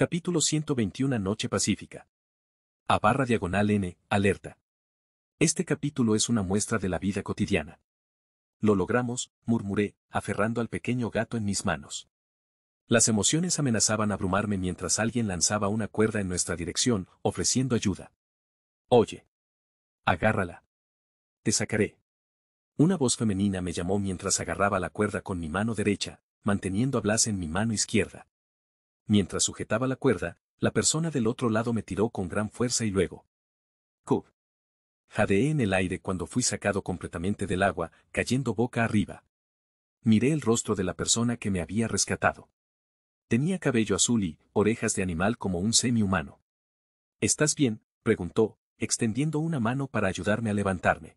Capítulo 121 Noche Pacífica. A barra diagonal N, alerta. Este capítulo es una muestra de la vida cotidiana. Lo logramos, murmuré, aferrando al pequeño gato en mis manos. Las emociones amenazaban abrumarme mientras alguien lanzaba una cuerda en nuestra dirección, ofreciendo ayuda. Oye. Agárrala. Te sacaré. Una voz femenina me llamó mientras agarraba la cuerda con mi mano derecha, manteniendo a Blas en mi mano izquierda. Mientras sujetaba la cuerda, la persona del otro lado me tiró con gran fuerza y luego. ¡Cub! Jadeé en el aire cuando fui sacado completamente del agua, cayendo boca arriba. Miré el rostro de la persona que me había rescatado. Tenía cabello azul y orejas de animal como un semi-humano. ¿Estás bien? preguntó, extendiendo una mano para ayudarme a levantarme.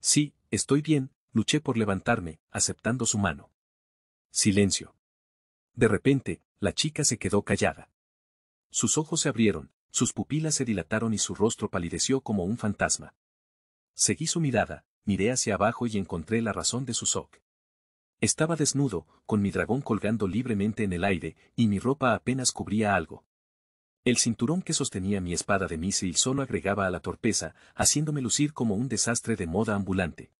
Sí, estoy bien, luché por levantarme, aceptando su mano. Silencio. De repente, la chica se quedó callada. Sus ojos se abrieron, sus pupilas se dilataron y su rostro palideció como un fantasma. Seguí su mirada, miré hacia abajo y encontré la razón de su shock. Estaba desnudo, con mi dragón colgando libremente en el aire, y mi ropa apenas cubría algo. El cinturón que sostenía mi espada de misil solo agregaba a la torpeza, haciéndome lucir como un desastre de moda ambulante.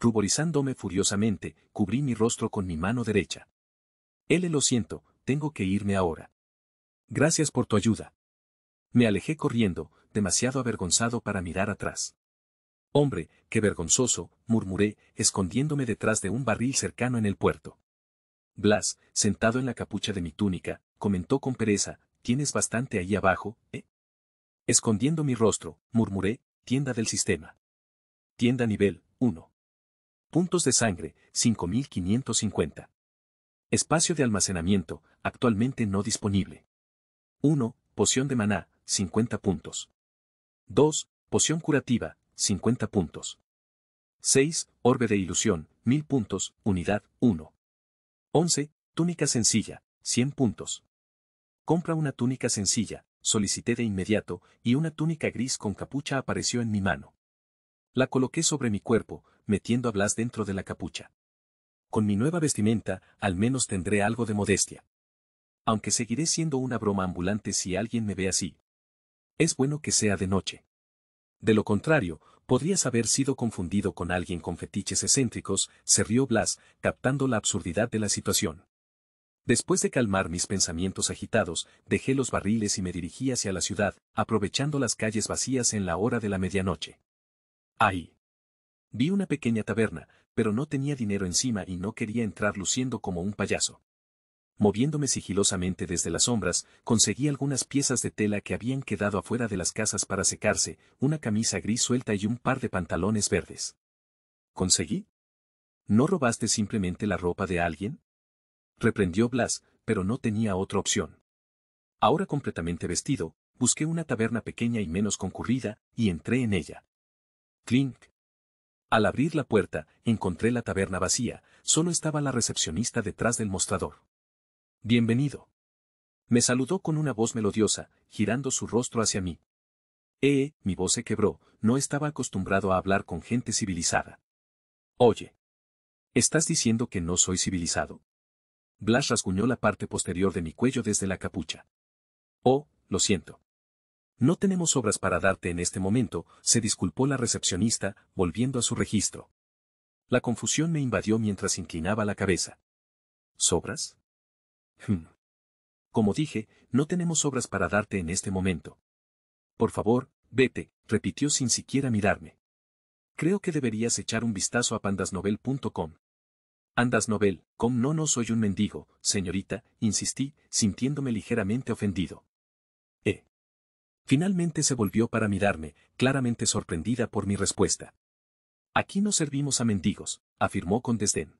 Ruborizándome furiosamente, cubrí mi rostro con mi mano derecha. Él lo siento, tengo que irme ahora. Gracias por tu ayuda. Me alejé corriendo, demasiado avergonzado para mirar atrás. Hombre, qué vergonzoso, murmuré, escondiéndome detrás de un barril cercano en el puerto. Blas, sentado en la capucha de mi túnica, comentó con pereza, tienes bastante ahí abajo, ¿eh? Escondiendo mi rostro, murmuré, tienda del sistema. Tienda nivel 1. Puntos de sangre, 5550. Espacio de almacenamiento, actualmente no disponible. 1. Poción de maná, 50 puntos. 2. Poción curativa, 50 puntos. 6. Orbe de ilusión, 1000 puntos, unidad 1. 11. Túnica sencilla, 100 puntos. Compra una túnica sencilla, solicité de inmediato, y una túnica gris con capucha apareció en mi mano. La coloqué sobre mi cuerpo, metiendo a Blas dentro de la capucha con mi nueva vestimenta, al menos tendré algo de modestia. Aunque seguiré siendo una broma ambulante si alguien me ve así. Es bueno que sea de noche. De lo contrario, podrías haber sido confundido con alguien con fetiches excéntricos, se rió Blas, captando la absurdidad de la situación. Después de calmar mis pensamientos agitados, dejé los barriles y me dirigí hacia la ciudad, aprovechando las calles vacías en la hora de la medianoche. Ahí. Vi una pequeña taberna, pero no tenía dinero encima y no quería entrar luciendo como un payaso. Moviéndome sigilosamente desde las sombras, conseguí algunas piezas de tela que habían quedado afuera de las casas para secarse, una camisa gris suelta y un par de pantalones verdes. ¿Conseguí? ¿No robaste simplemente la ropa de alguien? Reprendió Blas, pero no tenía otra opción. Ahora completamente vestido, busqué una taberna pequeña y menos concurrida, y entré en ella. Clink, al abrir la puerta, encontré la taberna vacía, solo estaba la recepcionista detrás del mostrador. Bienvenido. Me saludó con una voz melodiosa, girando su rostro hacia mí. Eh, mi voz se quebró, no estaba acostumbrado a hablar con gente civilizada. Oye. ¿Estás diciendo que no soy civilizado? Blas rasguñó la parte posterior de mi cuello desde la capucha. Oh, lo siento. No tenemos obras para darte en este momento, se disculpó la recepcionista, volviendo a su registro. La confusión me invadió mientras inclinaba la cabeza. ¿Sobras? Hmm. Como dije, no tenemos obras para darte en este momento. Por favor, vete, repitió sin siquiera mirarme. Creo que deberías echar un vistazo a pandasnovel.com. Andasnovel.com, com no no soy un mendigo, señorita, insistí, sintiéndome ligeramente ofendido. Finalmente se volvió para mirarme, claramente sorprendida por mi respuesta. Aquí no servimos a mendigos, afirmó con desdén.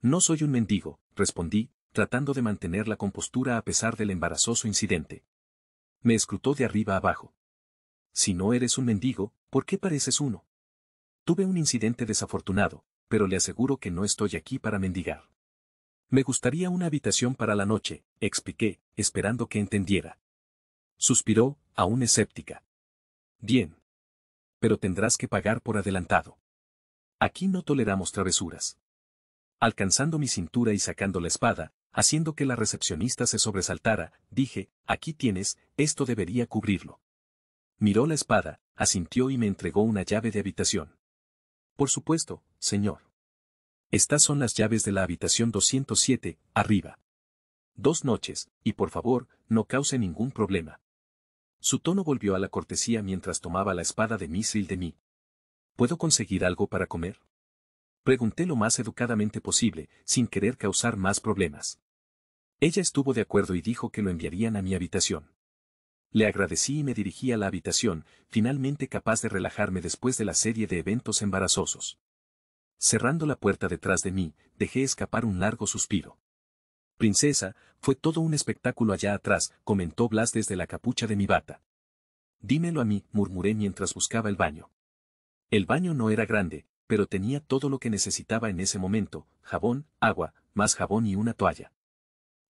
No soy un mendigo, respondí, tratando de mantener la compostura a pesar del embarazoso incidente. Me escrutó de arriba abajo. Si no eres un mendigo, ¿por qué pareces uno? Tuve un incidente desafortunado, pero le aseguro que no estoy aquí para mendigar. Me gustaría una habitación para la noche, expliqué, esperando que entendiera. Suspiró, aún escéptica. Bien. Pero tendrás que pagar por adelantado. Aquí no toleramos travesuras. Alcanzando mi cintura y sacando la espada, haciendo que la recepcionista se sobresaltara, dije, aquí tienes, esto debería cubrirlo. Miró la espada, asintió y me entregó una llave de habitación. Por supuesto, señor. Estas son las llaves de la habitación 207, arriba. Dos noches, y por favor, no cause ningún problema. Su tono volvió a la cortesía mientras tomaba la espada de misil de mí. ¿Puedo conseguir algo para comer? Pregunté lo más educadamente posible, sin querer causar más problemas. Ella estuvo de acuerdo y dijo que lo enviarían a mi habitación. Le agradecí y me dirigí a la habitación, finalmente capaz de relajarme después de la serie de eventos embarazosos. Cerrando la puerta detrás de mí, dejé escapar un largo suspiro. Princesa, fue todo un espectáculo allá atrás, comentó Blas desde la capucha de mi bata. Dímelo a mí, murmuré mientras buscaba el baño. El baño no era grande, pero tenía todo lo que necesitaba en ese momento, jabón, agua, más jabón y una toalla.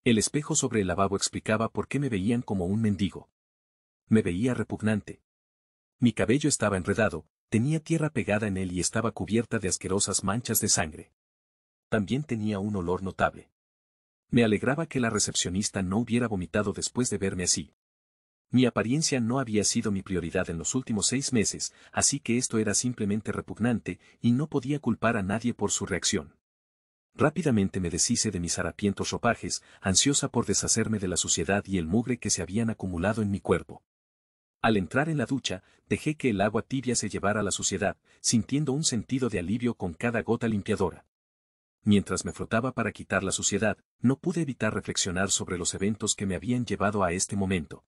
El espejo sobre el lavabo explicaba por qué me veían como un mendigo. Me veía repugnante. Mi cabello estaba enredado, tenía tierra pegada en él y estaba cubierta de asquerosas manchas de sangre. También tenía un olor notable. Me alegraba que la recepcionista no hubiera vomitado después de verme así. Mi apariencia no había sido mi prioridad en los últimos seis meses, así que esto era simplemente repugnante y no podía culpar a nadie por su reacción. Rápidamente me deshice de mis harapientos ropajes, ansiosa por deshacerme de la suciedad y el mugre que se habían acumulado en mi cuerpo. Al entrar en la ducha, dejé que el agua tibia se llevara la suciedad, sintiendo un sentido de alivio con cada gota limpiadora mientras me frotaba para quitar la suciedad, no pude evitar reflexionar sobre los eventos que me habían llevado a este momento.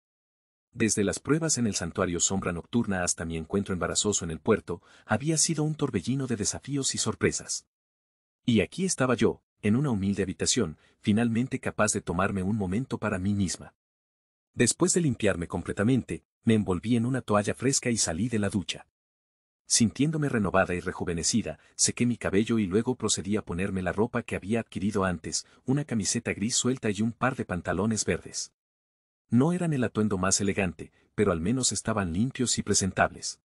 Desde las pruebas en el santuario Sombra Nocturna hasta mi encuentro embarazoso en el puerto, había sido un torbellino de desafíos y sorpresas. Y aquí estaba yo, en una humilde habitación, finalmente capaz de tomarme un momento para mí misma. Después de limpiarme completamente, me envolví en una toalla fresca y salí de la ducha. Sintiéndome renovada y rejuvenecida, sequé mi cabello y luego procedí a ponerme la ropa que había adquirido antes, una camiseta gris suelta y un par de pantalones verdes. No eran el atuendo más elegante, pero al menos estaban limpios y presentables.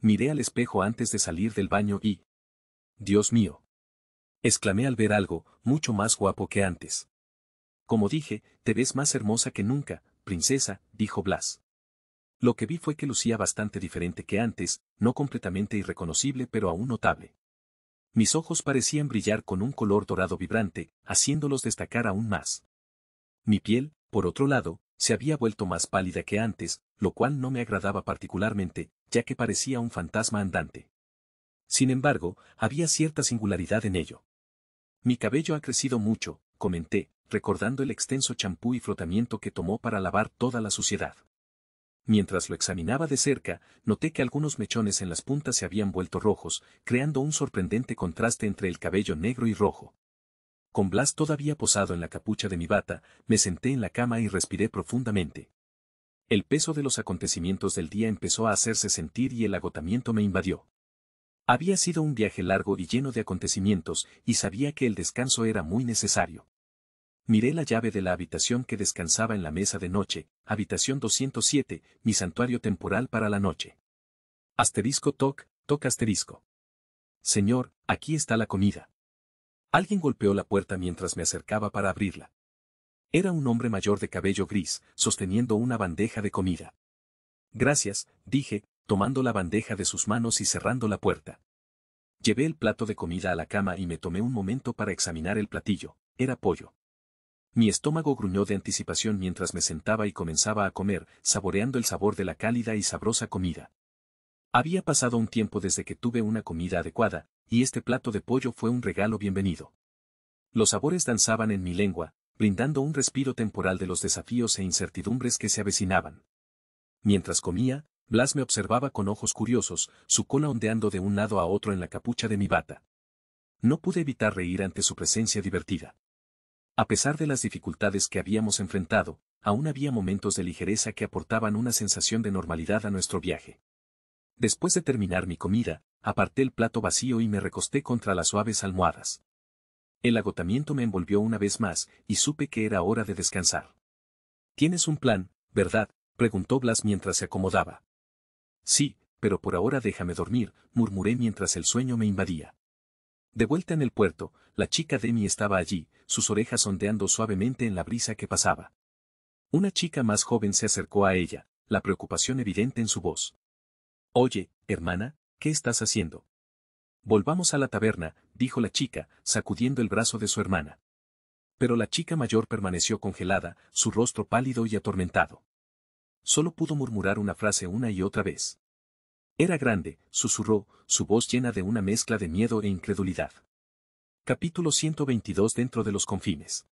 Miré al espejo antes de salir del baño y... Dios mío. Exclamé al ver algo, mucho más guapo que antes. Como dije, te ves más hermosa que nunca, princesa, dijo Blas. Lo que vi fue que lucía bastante diferente que antes, no completamente irreconocible pero aún notable. Mis ojos parecían brillar con un color dorado vibrante, haciéndolos destacar aún más. Mi piel, por otro lado, se había vuelto más pálida que antes, lo cual no me agradaba particularmente, ya que parecía un fantasma andante. Sin embargo, había cierta singularidad en ello. Mi cabello ha crecido mucho, comenté, recordando el extenso champú y frotamiento que tomó para lavar toda la suciedad. Mientras lo examinaba de cerca, noté que algunos mechones en las puntas se habían vuelto rojos, creando un sorprendente contraste entre el cabello negro y rojo. Con Blas todavía posado en la capucha de mi bata, me senté en la cama y respiré profundamente. El peso de los acontecimientos del día empezó a hacerse sentir y el agotamiento me invadió. Había sido un viaje largo y lleno de acontecimientos, y sabía que el descanso era muy necesario miré la llave de la habitación que descansaba en la mesa de noche, habitación 207, mi santuario temporal para la noche. Asterisco toc, toc asterisco. Señor, aquí está la comida. Alguien golpeó la puerta mientras me acercaba para abrirla. Era un hombre mayor de cabello gris, sosteniendo una bandeja de comida. Gracias, dije, tomando la bandeja de sus manos y cerrando la puerta. Llevé el plato de comida a la cama y me tomé un momento para examinar el platillo. Era pollo. Mi estómago gruñó de anticipación mientras me sentaba y comenzaba a comer, saboreando el sabor de la cálida y sabrosa comida. Había pasado un tiempo desde que tuve una comida adecuada, y este plato de pollo fue un regalo bienvenido. Los sabores danzaban en mi lengua, brindando un respiro temporal de los desafíos e incertidumbres que se avecinaban. Mientras comía, Blas me observaba con ojos curiosos, su cola ondeando de un lado a otro en la capucha de mi bata. No pude evitar reír ante su presencia divertida. A pesar de las dificultades que habíamos enfrentado, aún había momentos de ligereza que aportaban una sensación de normalidad a nuestro viaje. Después de terminar mi comida, aparté el plato vacío y me recosté contra las suaves almohadas. El agotamiento me envolvió una vez más y supe que era hora de descansar. ¿Tienes un plan, verdad? preguntó Blas mientras se acomodaba. Sí, pero por ahora déjame dormir, murmuré mientras el sueño me invadía. De vuelta en el puerto, la chica Demi estaba allí, sus orejas ondeando suavemente en la brisa que pasaba. Una chica más joven se acercó a ella, la preocupación evidente en su voz. Oye, hermana, ¿qué estás haciendo? Volvamos a la taberna, dijo la chica, sacudiendo el brazo de su hermana. Pero la chica mayor permaneció congelada, su rostro pálido y atormentado. Solo pudo murmurar una frase una y otra vez. Era grande, susurró, su voz llena de una mezcla de miedo e incredulidad. Capítulo 122 Dentro de los confines.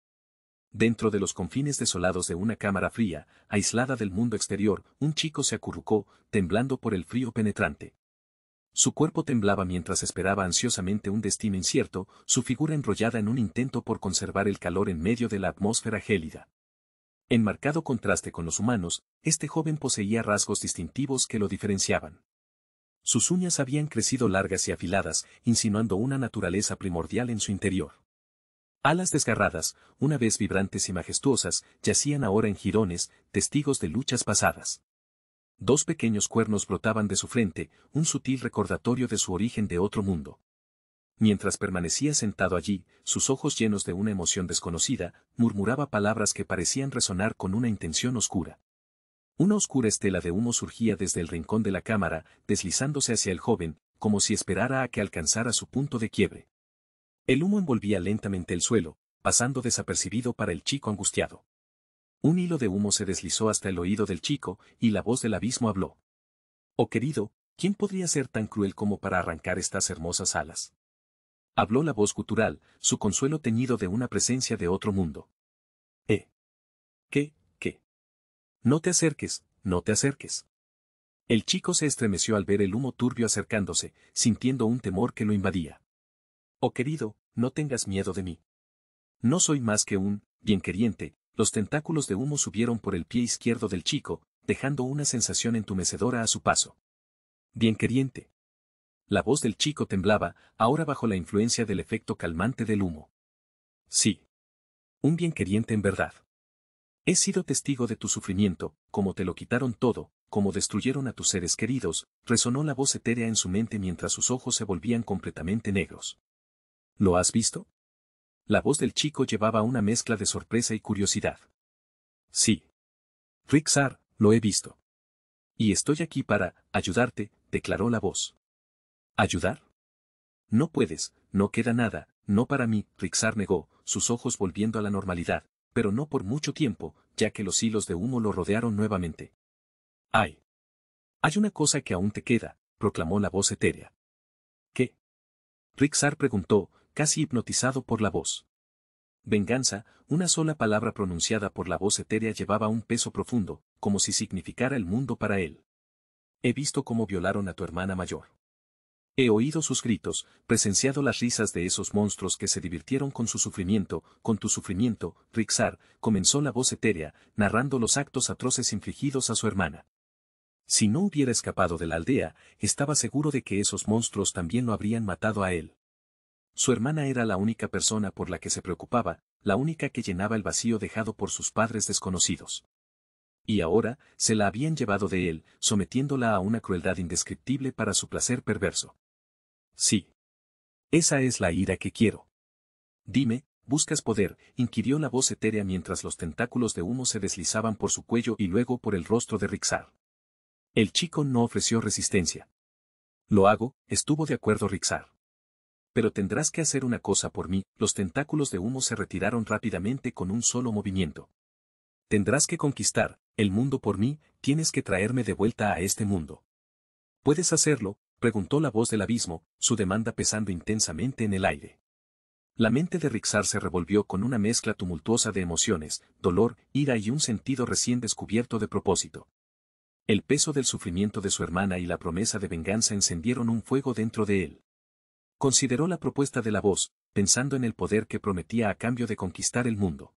Dentro de los confines desolados de una cámara fría, aislada del mundo exterior, un chico se acurrucó, temblando por el frío penetrante. Su cuerpo temblaba mientras esperaba ansiosamente un destino incierto, su figura enrollada en un intento por conservar el calor en medio de la atmósfera gélida. En marcado contraste con los humanos, este joven poseía rasgos distintivos que lo diferenciaban. Sus uñas habían crecido largas y afiladas, insinuando una naturaleza primordial en su interior. Alas desgarradas, una vez vibrantes y majestuosas, yacían ahora en jirones, testigos de luchas pasadas. Dos pequeños cuernos brotaban de su frente, un sutil recordatorio de su origen de otro mundo. Mientras permanecía sentado allí, sus ojos llenos de una emoción desconocida, murmuraba palabras que parecían resonar con una intención oscura. Una oscura estela de humo surgía desde el rincón de la cámara, deslizándose hacia el joven, como si esperara a que alcanzara su punto de quiebre. El humo envolvía lentamente el suelo, pasando desapercibido para el chico angustiado. Un hilo de humo se deslizó hasta el oído del chico, y la voz del abismo habló. Oh querido, ¿quién podría ser tan cruel como para arrancar estas hermosas alas? Habló la voz gutural, su consuelo teñido de una presencia de otro mundo. ¿Eh? ¿Qué, no te acerques, no te acerques. El chico se estremeció al ver el humo turbio acercándose, sintiendo un temor que lo invadía. Oh querido, no tengas miedo de mí. No soy más que un, bien queriente, los tentáculos de humo subieron por el pie izquierdo del chico, dejando una sensación entumecedora a su paso. Bien queriente. La voz del chico temblaba, ahora bajo la influencia del efecto calmante del humo. Sí. Un bien queriente en verdad. He sido testigo de tu sufrimiento, como te lo quitaron todo, como destruyeron a tus seres queridos, resonó la voz etérea en su mente mientras sus ojos se volvían completamente negros. ¿Lo has visto? La voz del chico llevaba una mezcla de sorpresa y curiosidad. Sí. Rixar, lo he visto. Y estoy aquí para ayudarte, declaró la voz. ¿Ayudar? No puedes, no queda nada, no para mí, Rixar negó, sus ojos volviendo a la normalidad, pero no por mucho tiempo, ya que los hilos de humo lo rodearon nuevamente. ¡Ay! Hay una cosa que aún te queda, proclamó la voz etérea. ¿Qué? Rixar preguntó, casi hipnotizado por la voz. Venganza, una sola palabra pronunciada por la voz etérea llevaba un peso profundo, como si significara el mundo para él. He visto cómo violaron a tu hermana mayor. He oído sus gritos, presenciado las risas de esos monstruos que se divirtieron con su sufrimiento, con tu sufrimiento, Rixar, comenzó la voz etérea, narrando los actos atroces infligidos a su hermana. Si no hubiera escapado de la aldea, estaba seguro de que esos monstruos también lo habrían matado a él. Su hermana era la única persona por la que se preocupaba, la única que llenaba el vacío dejado por sus padres desconocidos. Y ahora, se la habían llevado de él, sometiéndola a una crueldad indescriptible para su placer perverso. Sí. Esa es la ira que quiero. Dime, buscas poder, inquirió la voz etérea mientras los tentáculos de humo se deslizaban por su cuello y luego por el rostro de Rixar. El chico no ofreció resistencia. Lo hago, estuvo de acuerdo Rixar. Pero tendrás que hacer una cosa por mí, los tentáculos de humo se retiraron rápidamente con un solo movimiento. Tendrás que conquistar, el mundo por mí, tienes que traerme de vuelta a este mundo. Puedes hacerlo, preguntó la voz del abismo, su demanda pesando intensamente en el aire. La mente de Rixar se revolvió con una mezcla tumultuosa de emociones, dolor, ira y un sentido recién descubierto de propósito. El peso del sufrimiento de su hermana y la promesa de venganza encendieron un fuego dentro de él. Consideró la propuesta de la voz, pensando en el poder que prometía a cambio de conquistar el mundo.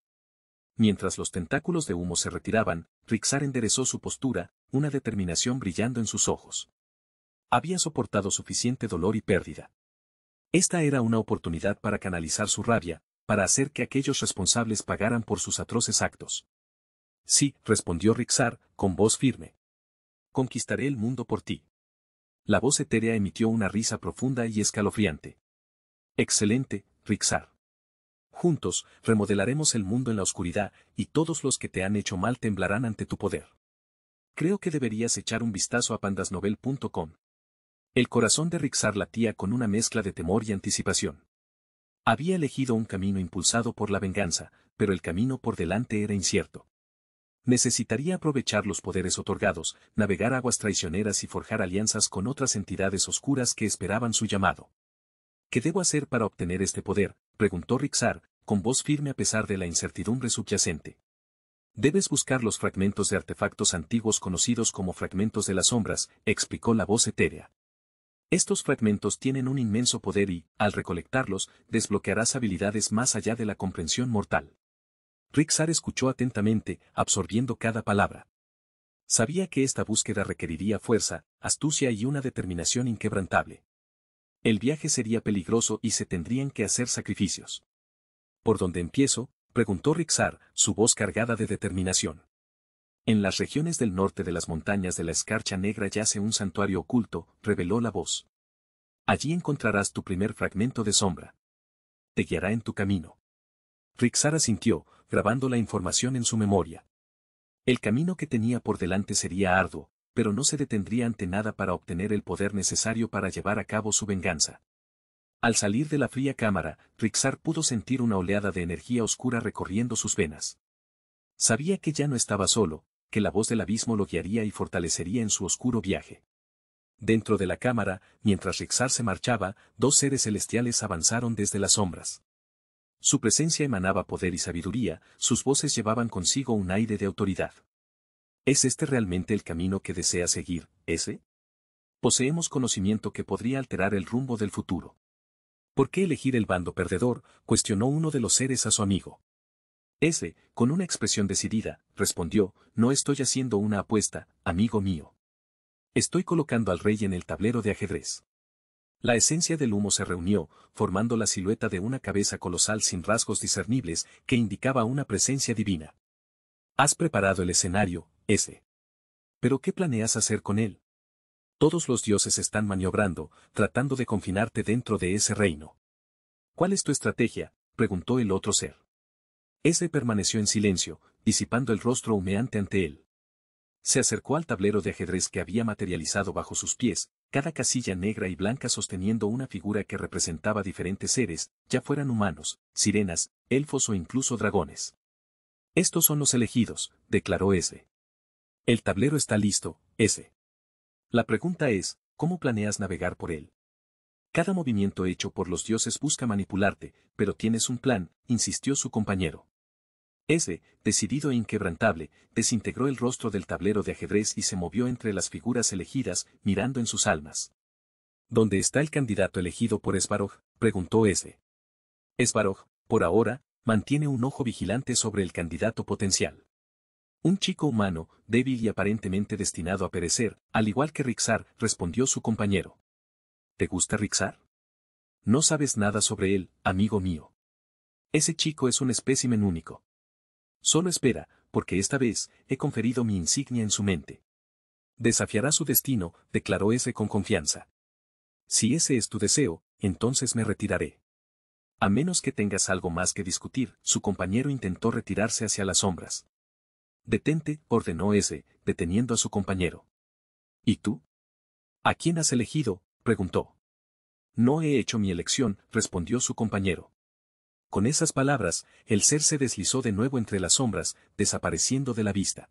Mientras los tentáculos de humo se retiraban, Rixar enderezó su postura, una determinación brillando en sus ojos. Había soportado suficiente dolor y pérdida. Esta era una oportunidad para canalizar su rabia, para hacer que aquellos responsables pagaran por sus atroces actos. Sí, respondió Rixar, con voz firme. Conquistaré el mundo por ti. La voz etérea emitió una risa profunda y escalofriante. Excelente, Rixar. Juntos, remodelaremos el mundo en la oscuridad, y todos los que te han hecho mal temblarán ante tu poder. Creo que deberías echar un vistazo a pandasnovel.com. El corazón de Rixar latía con una mezcla de temor y anticipación. Había elegido un camino impulsado por la venganza, pero el camino por delante era incierto. Necesitaría aprovechar los poderes otorgados, navegar aguas traicioneras y forjar alianzas con otras entidades oscuras que esperaban su llamado. ¿Qué debo hacer para obtener este poder? preguntó Rixar, con voz firme a pesar de la incertidumbre subyacente. Debes buscar los fragmentos de artefactos antiguos conocidos como fragmentos de las sombras, explicó la voz etérea. Estos fragmentos tienen un inmenso poder y, al recolectarlos, desbloquearás habilidades más allá de la comprensión mortal. Rixar escuchó atentamente, absorbiendo cada palabra. Sabía que esta búsqueda requeriría fuerza, astucia y una determinación inquebrantable. El viaje sería peligroso y se tendrían que hacer sacrificios. ¿Por dónde empiezo? preguntó Rixar, su voz cargada de determinación. En las regiones del norte de las montañas de la escarcha negra yace un santuario oculto, reveló la voz. Allí encontrarás tu primer fragmento de sombra. Te guiará en tu camino. Rixar asintió, grabando la información en su memoria. El camino que tenía por delante sería arduo, pero no se detendría ante nada para obtener el poder necesario para llevar a cabo su venganza. Al salir de la fría cámara, Rixar pudo sentir una oleada de energía oscura recorriendo sus venas. Sabía que ya no estaba solo, que la voz del abismo lo guiaría y fortalecería en su oscuro viaje. Dentro de la cámara, mientras Rexar se marchaba, dos seres celestiales avanzaron desde las sombras. Su presencia emanaba poder y sabiduría, sus voces llevaban consigo un aire de autoridad. ¿Es este realmente el camino que desea seguir, ese? Poseemos conocimiento que podría alterar el rumbo del futuro. ¿Por qué elegir el bando perdedor? cuestionó uno de los seres a su amigo. Ese, con una expresión decidida, respondió, no estoy haciendo una apuesta, amigo mío. Estoy colocando al rey en el tablero de ajedrez. La esencia del humo se reunió, formando la silueta de una cabeza colosal sin rasgos discernibles que indicaba una presencia divina. Has preparado el escenario, Ese. Pero ¿qué planeas hacer con él? Todos los dioses están maniobrando, tratando de confinarte dentro de ese reino. ¿Cuál es tu estrategia? preguntó el otro ser. Ese permaneció en silencio, disipando el rostro humeante ante él. Se acercó al tablero de ajedrez que había materializado bajo sus pies, cada casilla negra y blanca sosteniendo una figura que representaba diferentes seres, ya fueran humanos, sirenas, elfos o incluso dragones. Estos son los elegidos, declaró ese. El tablero está listo, ese. La pregunta es, ¿cómo planeas navegar por él? Cada movimiento hecho por los dioses busca manipularte, pero tienes un plan, insistió su compañero. Ese, decidido e inquebrantable, desintegró el rostro del tablero de ajedrez y se movió entre las figuras elegidas, mirando en sus almas. ¿Dónde está el candidato elegido por Esbarog? preguntó ese. —Esbarog, por ahora, mantiene un ojo vigilante sobre el candidato potencial. Un chico humano, débil y aparentemente destinado a perecer, al igual que Rixar, respondió su compañero. ¿Te gusta Rixar? No sabes nada sobre él, amigo mío. Ese chico es un espécimen único. Solo espera, porque esta vez he conferido mi insignia en su mente. Desafiará su destino, declaró ese con confianza. Si ese es tu deseo, entonces me retiraré. A menos que tengas algo más que discutir, su compañero intentó retirarse hacia las sombras. Detente, ordenó ese, deteniendo a su compañero. ¿Y tú? ¿A quién has elegido? preguntó. No he hecho mi elección, respondió su compañero. Con esas palabras, el ser se deslizó de nuevo entre las sombras, desapareciendo de la vista.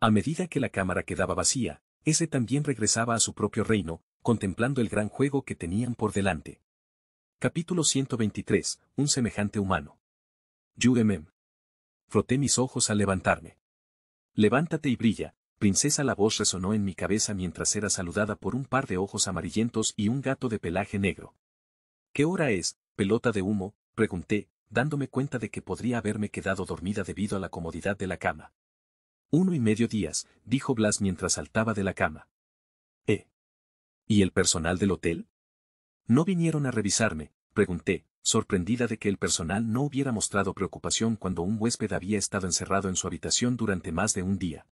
A medida que la cámara quedaba vacía, ese también regresaba a su propio reino, contemplando el gran juego que tenían por delante. Capítulo 123. Un semejante humano. Yugemem. Froté mis ojos al levantarme. Levántate y brilla, princesa la voz resonó en mi cabeza mientras era saludada por un par de ojos amarillentos y un gato de pelaje negro. ¿Qué hora es, pelota de humo? Pregunté, dándome cuenta de que podría haberme quedado dormida debido a la comodidad de la cama. Uno y medio días, dijo Blas mientras saltaba de la cama. ¿Eh? ¿Y el personal del hotel? No vinieron a revisarme, pregunté, sorprendida de que el personal no hubiera mostrado preocupación cuando un huésped había estado encerrado en su habitación durante más de un día.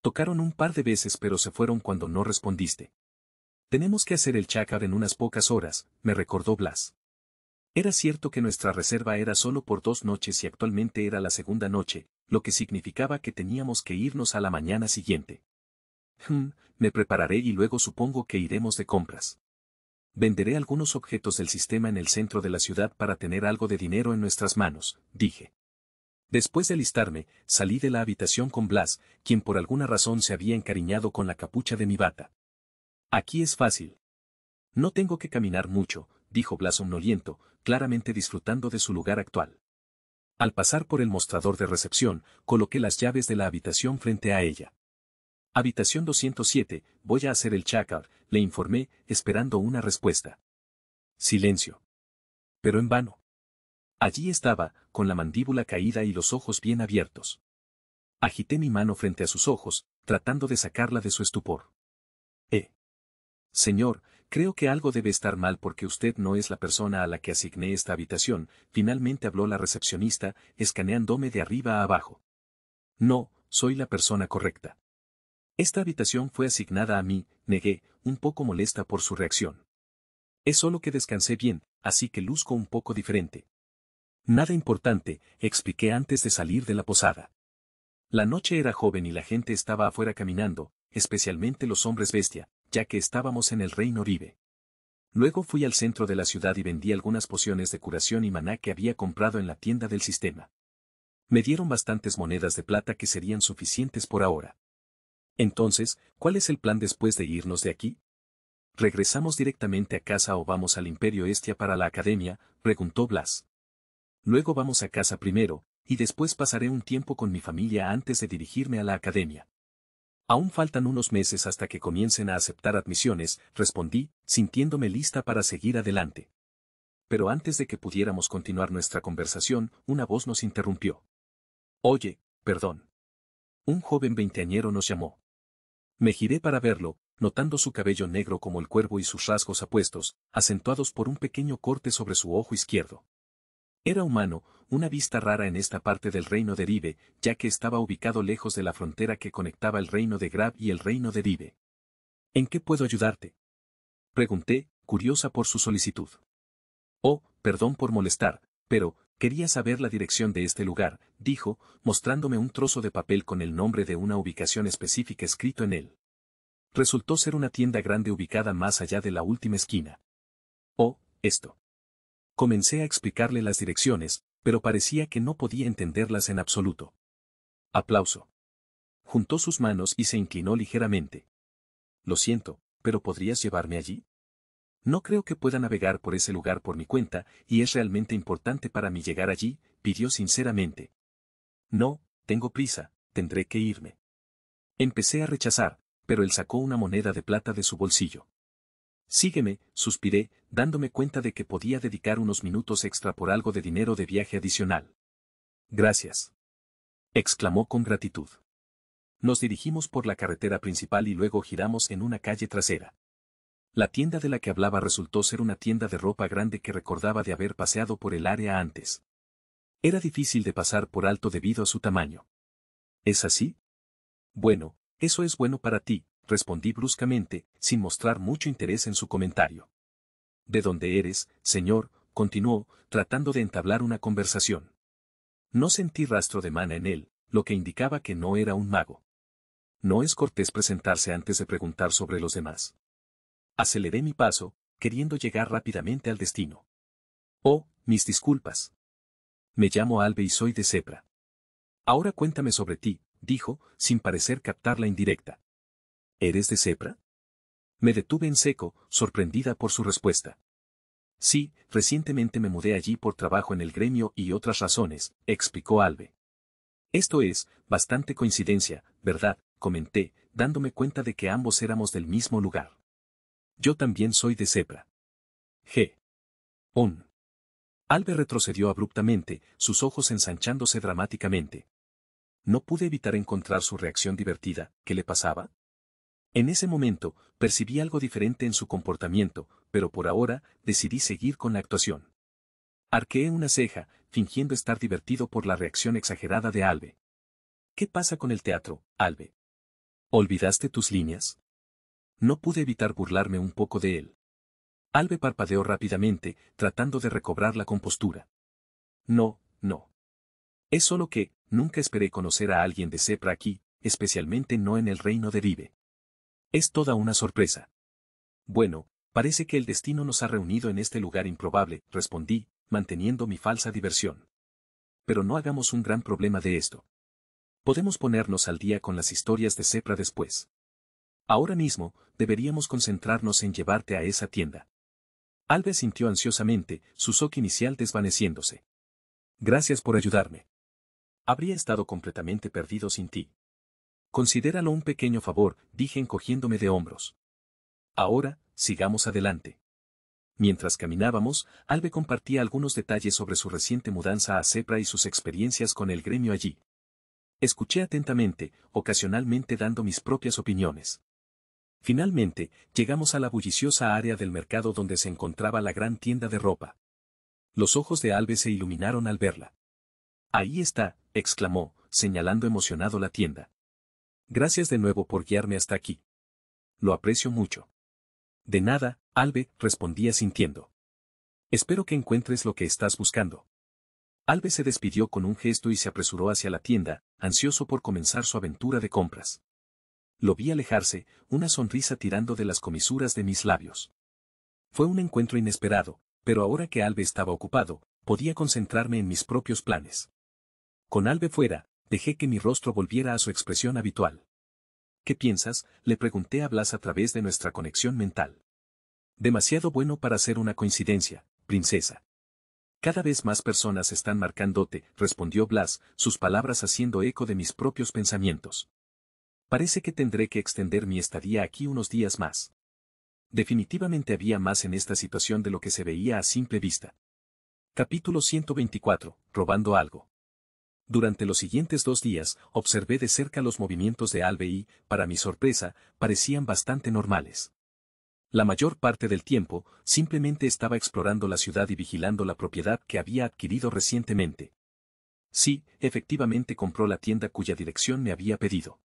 Tocaron un par de veces pero se fueron cuando no respondiste. Tenemos que hacer el chacar en unas pocas horas, me recordó Blas. Era cierto que nuestra reserva era solo por dos noches y actualmente era la segunda noche, lo que significaba que teníamos que irnos a la mañana siguiente. Hmm, me prepararé y luego supongo que iremos de compras. Venderé algunos objetos del sistema en el centro de la ciudad para tener algo de dinero en nuestras manos, dije. Después de alistarme, salí de la habitación con Blas, quien por alguna razón se había encariñado con la capucha de mi bata. Aquí es fácil. No tengo que caminar mucho, dijo Blas claramente disfrutando de su lugar actual. Al pasar por el mostrador de recepción, coloqué las llaves de la habitación frente a ella. Habitación 207, voy a hacer el check le informé, esperando una respuesta. Silencio. Pero en vano. Allí estaba, con la mandíbula caída y los ojos bien abiertos. Agité mi mano frente a sus ojos, tratando de sacarla de su estupor. Eh. Señor, Creo que algo debe estar mal porque usted no es la persona a la que asigné esta habitación, finalmente habló la recepcionista, escaneándome de arriba a abajo. No, soy la persona correcta. Esta habitación fue asignada a mí, negué, un poco molesta por su reacción. Es solo que descansé bien, así que luzco un poco diferente. Nada importante, expliqué antes de salir de la posada. La noche era joven y la gente estaba afuera caminando, especialmente los hombres bestia, ya que estábamos en el Reino Oribe. Luego fui al centro de la ciudad y vendí algunas pociones de curación y maná que había comprado en la tienda del sistema. Me dieron bastantes monedas de plata que serían suficientes por ahora. Entonces, ¿cuál es el plan después de irnos de aquí? ¿Regresamos directamente a casa o vamos al Imperio Estia para la academia? preguntó Blas. Luego vamos a casa primero, y después pasaré un tiempo con mi familia antes de dirigirme a la academia. Aún faltan unos meses hasta que comiencen a aceptar admisiones, respondí, sintiéndome lista para seguir adelante. Pero antes de que pudiéramos continuar nuestra conversación, una voz nos interrumpió. Oye, perdón. Un joven veinteañero nos llamó. Me giré para verlo, notando su cabello negro como el cuervo y sus rasgos apuestos, acentuados por un pequeño corte sobre su ojo izquierdo. Era humano, una vista rara en esta parte del reino de Ribe, ya que estaba ubicado lejos de la frontera que conectaba el reino de Grab y el reino de Ribe. ¿En qué puedo ayudarte? Pregunté, curiosa por su solicitud. Oh, perdón por molestar, pero, quería saber la dirección de este lugar, dijo, mostrándome un trozo de papel con el nombre de una ubicación específica escrito en él. Resultó ser una tienda grande ubicada más allá de la última esquina. Oh, esto. Comencé a explicarle las direcciones, pero parecía que no podía entenderlas en absoluto. Aplauso. Juntó sus manos y se inclinó ligeramente. Lo siento, pero ¿podrías llevarme allí? No creo que pueda navegar por ese lugar por mi cuenta, y es realmente importante para mí llegar allí, pidió sinceramente. No, tengo prisa, tendré que irme. Empecé a rechazar, pero él sacó una moneda de plata de su bolsillo. Sígueme, suspiré, dándome cuenta de que podía dedicar unos minutos extra por algo de dinero de viaje adicional. Gracias. exclamó con gratitud. Nos dirigimos por la carretera principal y luego giramos en una calle trasera. La tienda de la que hablaba resultó ser una tienda de ropa grande que recordaba de haber paseado por el área antes. Era difícil de pasar por alto debido a su tamaño. ¿Es así? Bueno, eso es bueno para ti, respondí bruscamente, sin mostrar mucho interés en su comentario. ¿De dónde eres, señor? continuó, tratando de entablar una conversación. No sentí rastro de mana en él, lo que indicaba que no era un mago. No es cortés presentarse antes de preguntar sobre los demás. Aceleré mi paso, queriendo llegar rápidamente al destino. Oh, mis disculpas. Me llamo Albe y soy de Sepra. Ahora cuéntame sobre ti, dijo, sin parecer captar la indirecta. ¿Eres de Cepra? Me detuve en seco, sorprendida por su respuesta. Sí, recientemente me mudé allí por trabajo en el gremio y otras razones, explicó Albe. Esto es, bastante coincidencia, ¿verdad? comenté, dándome cuenta de que ambos éramos del mismo lugar. Yo también soy de Cepra. G. On. Albe retrocedió abruptamente, sus ojos ensanchándose dramáticamente. No pude evitar encontrar su reacción divertida, ¿qué le pasaba? En ese momento, percibí algo diferente en su comportamiento, pero por ahora, decidí seguir con la actuación. Arqueé una ceja, fingiendo estar divertido por la reacción exagerada de Albe. ¿Qué pasa con el teatro, Albe? ¿Olvidaste tus líneas? No pude evitar burlarme un poco de él. Albe parpadeó rápidamente, tratando de recobrar la compostura. No, no. Es solo que, nunca esperé conocer a alguien de Sepra aquí, especialmente no en el reino de Vive. Es toda una sorpresa. Bueno, parece que el destino nos ha reunido en este lugar improbable, respondí, manteniendo mi falsa diversión. Pero no hagamos un gran problema de esto. Podemos ponernos al día con las historias de SEPRA después. Ahora mismo, deberíamos concentrarnos en llevarte a esa tienda. Alves sintió ansiosamente, su shock inicial desvaneciéndose. Gracias por ayudarme. Habría estado completamente perdido sin ti. Considéralo un pequeño favor, dije encogiéndome de hombros. Ahora, sigamos adelante. Mientras caminábamos, Albe compartía algunos detalles sobre su reciente mudanza a Cepra y sus experiencias con el gremio allí. Escuché atentamente, ocasionalmente dando mis propias opiniones. Finalmente, llegamos a la bulliciosa área del mercado donde se encontraba la gran tienda de ropa. Los ojos de Albe se iluminaron al verla. Ahí está, exclamó, señalando emocionado la tienda. Gracias de nuevo por guiarme hasta aquí. Lo aprecio mucho. De nada, Albe, respondía sintiendo. Espero que encuentres lo que estás buscando. Albe se despidió con un gesto y se apresuró hacia la tienda, ansioso por comenzar su aventura de compras. Lo vi alejarse, una sonrisa tirando de las comisuras de mis labios. Fue un encuentro inesperado, pero ahora que Albe estaba ocupado, podía concentrarme en mis propios planes. Con Albe fuera, Dejé que mi rostro volviera a su expresión habitual. ¿Qué piensas? le pregunté a Blas a través de nuestra conexión mental. Demasiado bueno para ser una coincidencia, princesa. Cada vez más personas están marcándote, respondió Blas, sus palabras haciendo eco de mis propios pensamientos. Parece que tendré que extender mi estadía aquí unos días más. Definitivamente había más en esta situación de lo que se veía a simple vista. Capítulo 124. Robando algo. Durante los siguientes dos días, observé de cerca los movimientos de Albe y, para mi sorpresa, parecían bastante normales. La mayor parte del tiempo, simplemente estaba explorando la ciudad y vigilando la propiedad que había adquirido recientemente. Sí, efectivamente compró la tienda cuya dirección me había pedido.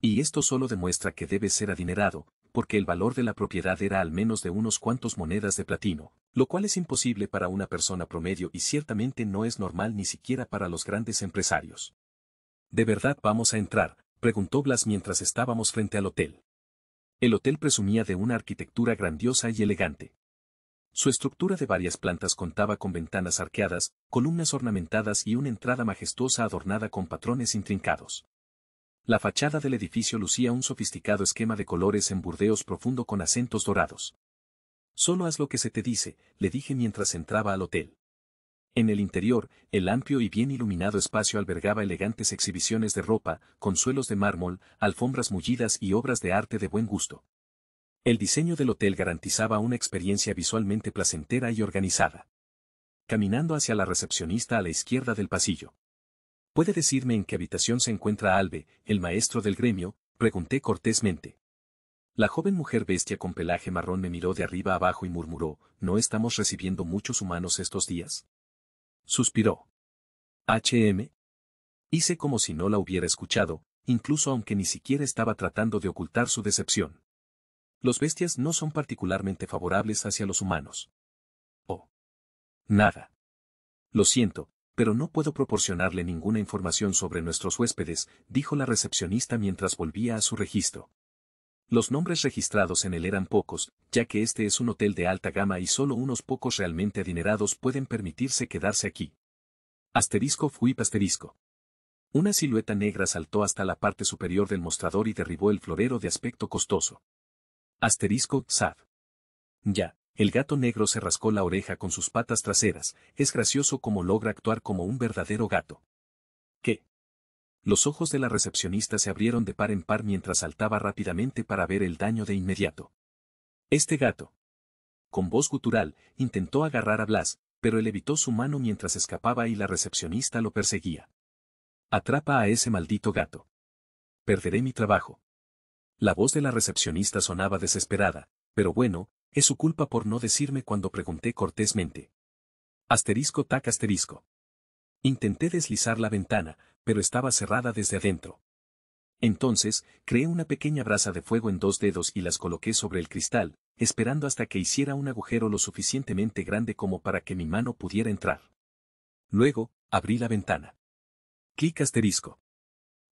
Y esto solo demuestra que debe ser adinerado, porque el valor de la propiedad era al menos de unos cuantos monedas de platino, lo cual es imposible para una persona promedio y ciertamente no es normal ni siquiera para los grandes empresarios. ¿De verdad vamos a entrar? preguntó Blas mientras estábamos frente al hotel. El hotel presumía de una arquitectura grandiosa y elegante. Su estructura de varias plantas contaba con ventanas arqueadas, columnas ornamentadas y una entrada majestuosa adornada con patrones intrincados. La fachada del edificio lucía un sofisticado esquema de colores en burdeos profundo con acentos dorados. Solo haz lo que se te dice, le dije mientras entraba al hotel. En el interior, el amplio y bien iluminado espacio albergaba elegantes exhibiciones de ropa, consuelos de mármol, alfombras mullidas y obras de arte de buen gusto. El diseño del hotel garantizaba una experiencia visualmente placentera y organizada. Caminando hacia la recepcionista a la izquierda del pasillo. ¿Puede decirme en qué habitación se encuentra Albe, el maestro del gremio? pregunté cortésmente. La joven mujer bestia con pelaje marrón me miró de arriba abajo y murmuró, ¿no estamos recibiendo muchos humanos estos días? Suspiró. HM. Hice como si no la hubiera escuchado, incluso aunque ni siquiera estaba tratando de ocultar su decepción. Los bestias no son particularmente favorables hacia los humanos. Oh. Nada. Lo siento, pero no puedo proporcionarle ninguna información sobre nuestros huéspedes, dijo la recepcionista mientras volvía a su registro. Los nombres registrados en él eran pocos, ya que este es un hotel de alta gama y solo unos pocos realmente adinerados pueden permitirse quedarse aquí. Asterisco fui asterisco. Una silueta negra saltó hasta la parte superior del mostrador y derribó el florero de aspecto costoso. Asterisco Sad. Ya. El gato negro se rascó la oreja con sus patas traseras, es gracioso como logra actuar como un verdadero gato. ¿Qué? Los ojos de la recepcionista se abrieron de par en par mientras saltaba rápidamente para ver el daño de inmediato. Este gato. Con voz gutural, intentó agarrar a Blas, pero él evitó su mano mientras escapaba y la recepcionista lo perseguía. Atrapa a ese maldito gato. Perderé mi trabajo. La voz de la recepcionista sonaba desesperada, pero bueno, es su culpa por no decirme cuando pregunté cortésmente. Asterisco tac asterisco. Intenté deslizar la ventana, pero estaba cerrada desde adentro. Entonces, creé una pequeña brasa de fuego en dos dedos y las coloqué sobre el cristal, esperando hasta que hiciera un agujero lo suficientemente grande como para que mi mano pudiera entrar. Luego, abrí la ventana. Clic asterisco.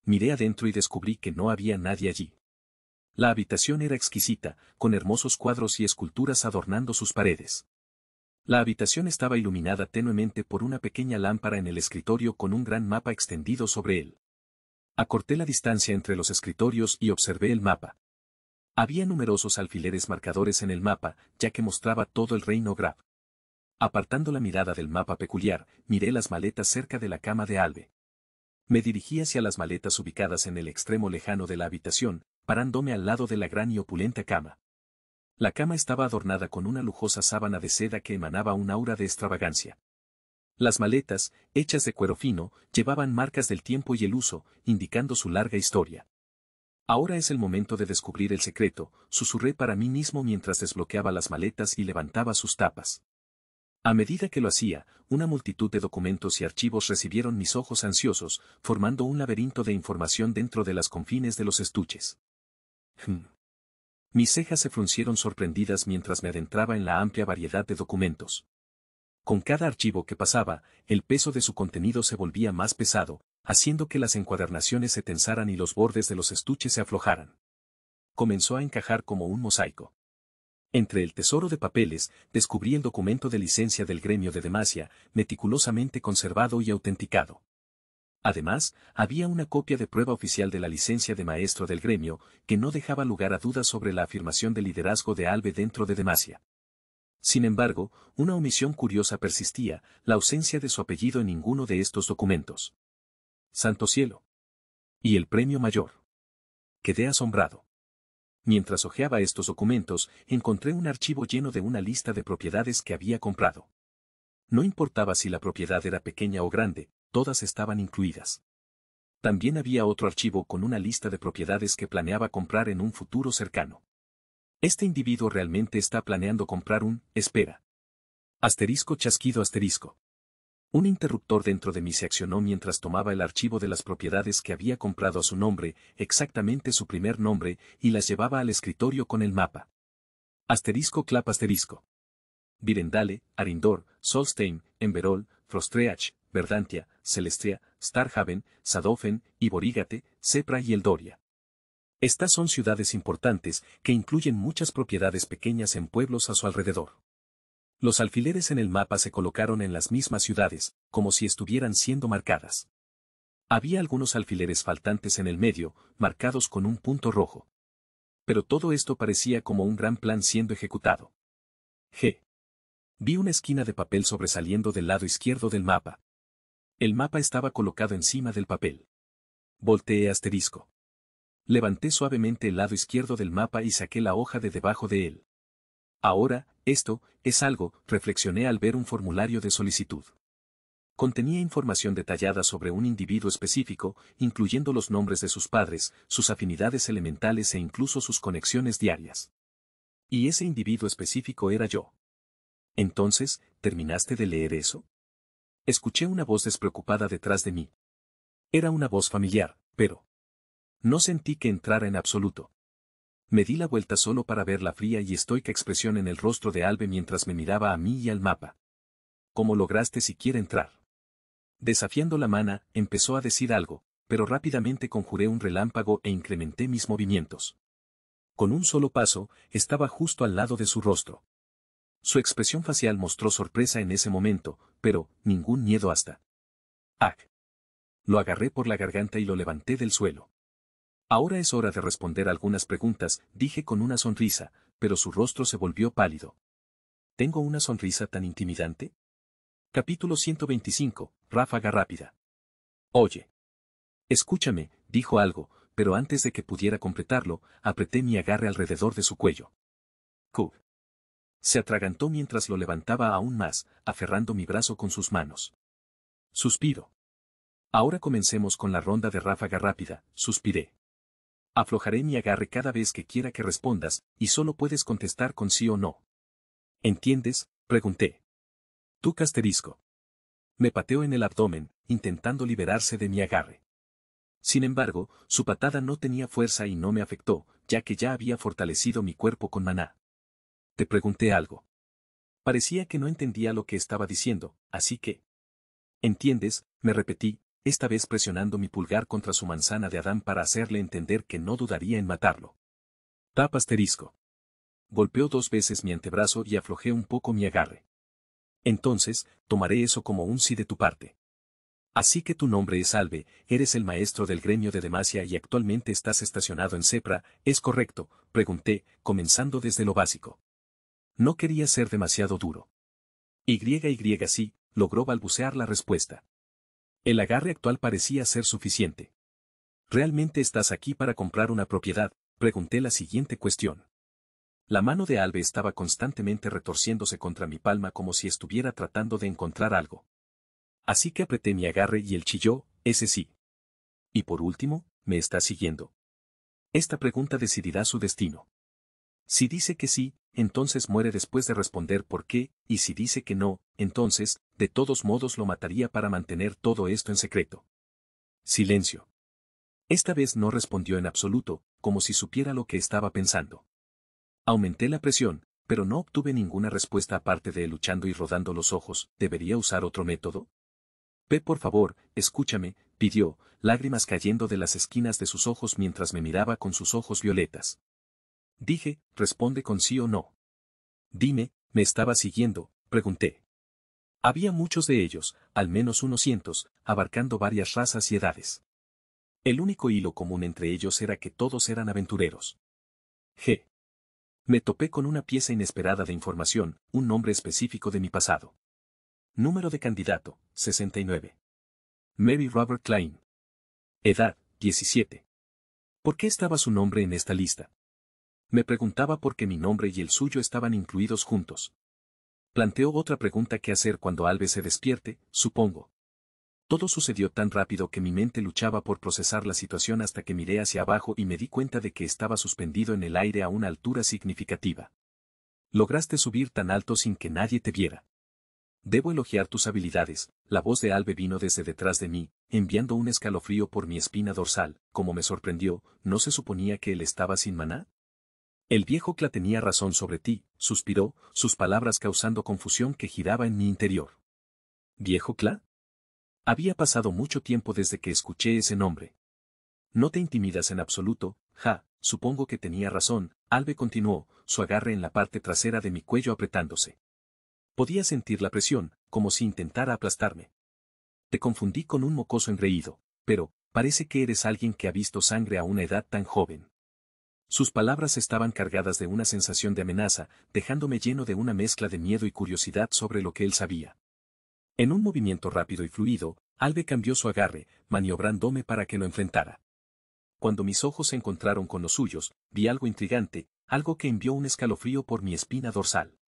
Miré adentro y descubrí que no había nadie allí. La habitación era exquisita, con hermosos cuadros y esculturas adornando sus paredes. La habitación estaba iluminada tenuemente por una pequeña lámpara en el escritorio con un gran mapa extendido sobre él. Acorté la distancia entre los escritorios y observé el mapa. Había numerosos alfileres marcadores en el mapa, ya que mostraba todo el reino Grab. Apartando la mirada del mapa peculiar, miré las maletas cerca de la cama de Albe. Me dirigí hacia las maletas ubicadas en el extremo lejano de la habitación, parándome al lado de la gran y opulenta cama. La cama estaba adornada con una lujosa sábana de seda que emanaba un aura de extravagancia. Las maletas, hechas de cuero fino, llevaban marcas del tiempo y el uso, indicando su larga historia. Ahora es el momento de descubrir el secreto, susurré para mí mismo mientras desbloqueaba las maletas y levantaba sus tapas. A medida que lo hacía, una multitud de documentos y archivos recibieron mis ojos ansiosos, formando un laberinto de información dentro de las confines de los estuches. Hmm. Mis cejas se fruncieron sorprendidas mientras me adentraba en la amplia variedad de documentos. Con cada archivo que pasaba, el peso de su contenido se volvía más pesado, haciendo que las encuadernaciones se tensaran y los bordes de los estuches se aflojaran. Comenzó a encajar como un mosaico. Entre el tesoro de papeles, descubrí el documento de licencia del gremio de Demacia, meticulosamente conservado y autenticado. Además, había una copia de prueba oficial de la licencia de maestro del gremio, que no dejaba lugar a dudas sobre la afirmación de liderazgo de Albe dentro de Demacia. Sin embargo, una omisión curiosa persistía, la ausencia de su apellido en ninguno de estos documentos. Santo cielo. Y el premio mayor. Quedé asombrado. Mientras hojeaba estos documentos, encontré un archivo lleno de una lista de propiedades que había comprado. No importaba si la propiedad era pequeña o grande, todas estaban incluidas. También había otro archivo con una lista de propiedades que planeaba comprar en un futuro cercano. Este individuo realmente está planeando comprar un, espera. Asterisco chasquido asterisco. Un interruptor dentro de mí se accionó mientras tomaba el archivo de las propiedades que había comprado a su nombre, exactamente su primer nombre, y las llevaba al escritorio con el mapa. Asterisco clap asterisco. Virendale, Arindor, Solstein, Enverol, Frostreach, Verdantia, Celestria, Starhaven, Sadofen y Sepra y Eldoria. Estas son ciudades importantes que incluyen muchas propiedades pequeñas en pueblos a su alrededor. Los alfileres en el mapa se colocaron en las mismas ciudades, como si estuvieran siendo marcadas. Había algunos alfileres faltantes en el medio, marcados con un punto rojo. Pero todo esto parecía como un gran plan siendo ejecutado. G. Vi una esquina de papel sobresaliendo del lado izquierdo del mapa, el mapa estaba colocado encima del papel. Volteé asterisco. Levanté suavemente el lado izquierdo del mapa y saqué la hoja de debajo de él. Ahora, esto, es algo, reflexioné al ver un formulario de solicitud. Contenía información detallada sobre un individuo específico, incluyendo los nombres de sus padres, sus afinidades elementales e incluso sus conexiones diarias. Y ese individuo específico era yo. Entonces, ¿terminaste de leer eso? Escuché una voz despreocupada detrás de mí. Era una voz familiar, pero... No sentí que entrara en absoluto. Me di la vuelta solo para ver la fría y estoica expresión en el rostro de Albe mientras me miraba a mí y al mapa. ¿Cómo lograste siquiera entrar? Desafiando la mana, empezó a decir algo, pero rápidamente conjuré un relámpago e incrementé mis movimientos. Con un solo paso, estaba justo al lado de su rostro. Su expresión facial mostró sorpresa en ese momento, pero ningún miedo hasta. —¡Ah! Lo agarré por la garganta y lo levanté del suelo. Ahora es hora de responder algunas preguntas, dije con una sonrisa, pero su rostro se volvió pálido. ¿Tengo una sonrisa tan intimidante? Capítulo 125. Ráfaga rápida. Oye. Escúchame, dijo algo, pero antes de que pudiera completarlo, apreté mi agarre alrededor de su cuello. Se atragantó mientras lo levantaba aún más, aferrando mi brazo con sus manos. Suspiro. Ahora comencemos con la ronda de ráfaga rápida, suspiré. Aflojaré mi agarre cada vez que quiera que respondas, y solo puedes contestar con sí o no. ¿Entiendes? pregunté. Tú casterisco. Me pateó en el abdomen, intentando liberarse de mi agarre. Sin embargo, su patada no tenía fuerza y no me afectó, ya que ya había fortalecido mi cuerpo con maná. Te pregunté algo. Parecía que no entendía lo que estaba diciendo, así que... ¿Entiendes? me repetí, esta vez presionando mi pulgar contra su manzana de Adán para hacerle entender que no dudaría en matarlo. Tapasterisco. Golpeó dos veces mi antebrazo y aflojé un poco mi agarre. Entonces, tomaré eso como un sí de tu parte. Así que tu nombre es Alve, eres el maestro del gremio de Demacia y actualmente estás estacionado en Cepra, ¿es correcto? Pregunté, comenzando desde lo básico. No quería ser demasiado duro. Y sí, logró balbucear la respuesta. El agarre actual parecía ser suficiente. ¿Realmente estás aquí para comprar una propiedad? Pregunté la siguiente cuestión. La mano de Albe estaba constantemente retorciéndose contra mi palma como si estuviera tratando de encontrar algo. Así que apreté mi agarre y el chilló, ese sí. Y por último, me está siguiendo. Esta pregunta decidirá su destino. Si dice que sí, entonces muere después de responder por qué, y si dice que no, entonces, de todos modos lo mataría para mantener todo esto en secreto. Silencio. Esta vez no respondió en absoluto, como si supiera lo que estaba pensando. Aumenté la presión, pero no obtuve ninguna respuesta aparte de luchando y rodando los ojos, ¿debería usar otro método? Ve por favor, escúchame, pidió, lágrimas cayendo de las esquinas de sus ojos mientras me miraba con sus ojos violetas dije, responde con sí o no. Dime, ¿me estaba siguiendo? pregunté. Había muchos de ellos, al menos unos cientos, abarcando varias razas y edades. El único hilo común entre ellos era que todos eran aventureros. G. Me topé con una pieza inesperada de información, un nombre específico de mi pasado. Número de candidato, 69. Mary Robert Klein. Edad, 17. ¿Por qué estaba su nombre en esta lista? Me preguntaba por qué mi nombre y el suyo estaban incluidos juntos. Planteó otra pregunta que hacer cuando alve se despierte, supongo. Todo sucedió tan rápido que mi mente luchaba por procesar la situación hasta que miré hacia abajo y me di cuenta de que estaba suspendido en el aire a una altura significativa. Lograste subir tan alto sin que nadie te viera. Debo elogiar tus habilidades, la voz de Albe vino desde detrás de mí, enviando un escalofrío por mi espina dorsal, como me sorprendió, ¿no se suponía que él estaba sin maná? El viejo Cla tenía razón sobre ti, suspiró, sus palabras causando confusión que giraba en mi interior. ¿Viejo Cla? Había pasado mucho tiempo desde que escuché ese nombre. No te intimidas en absoluto, ja, supongo que tenía razón, Albe continuó, su agarre en la parte trasera de mi cuello apretándose. Podía sentir la presión, como si intentara aplastarme. Te confundí con un mocoso engreído, pero, parece que eres alguien que ha visto sangre a una edad tan joven. Sus palabras estaban cargadas de una sensación de amenaza, dejándome lleno de una mezcla de miedo y curiosidad sobre lo que él sabía. En un movimiento rápido y fluido, Albe cambió su agarre, maniobrándome para que lo enfrentara. Cuando mis ojos se encontraron con los suyos, vi algo intrigante, algo que envió un escalofrío por mi espina dorsal.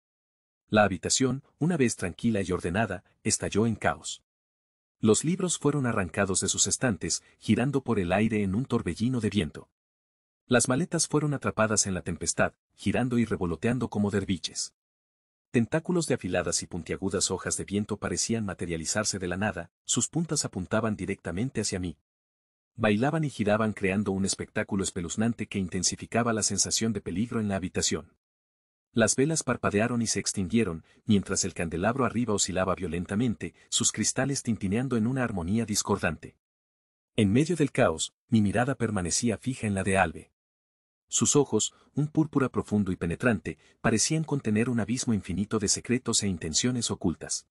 La habitación, una vez tranquila y ordenada, estalló en caos. Los libros fueron arrancados de sus estantes, girando por el aire en un torbellino de viento. Las maletas fueron atrapadas en la tempestad, girando y revoloteando como derviches. Tentáculos de afiladas y puntiagudas hojas de viento parecían materializarse de la nada, sus puntas apuntaban directamente hacia mí. Bailaban y giraban creando un espectáculo espeluznante que intensificaba la sensación de peligro en la habitación. Las velas parpadearon y se extinguieron, mientras el candelabro arriba oscilaba violentamente, sus cristales tintineando en una armonía discordante. En medio del caos, mi mirada permanecía fija en la de Albe. Sus ojos, un púrpura profundo y penetrante, parecían contener un abismo infinito de secretos e intenciones ocultas.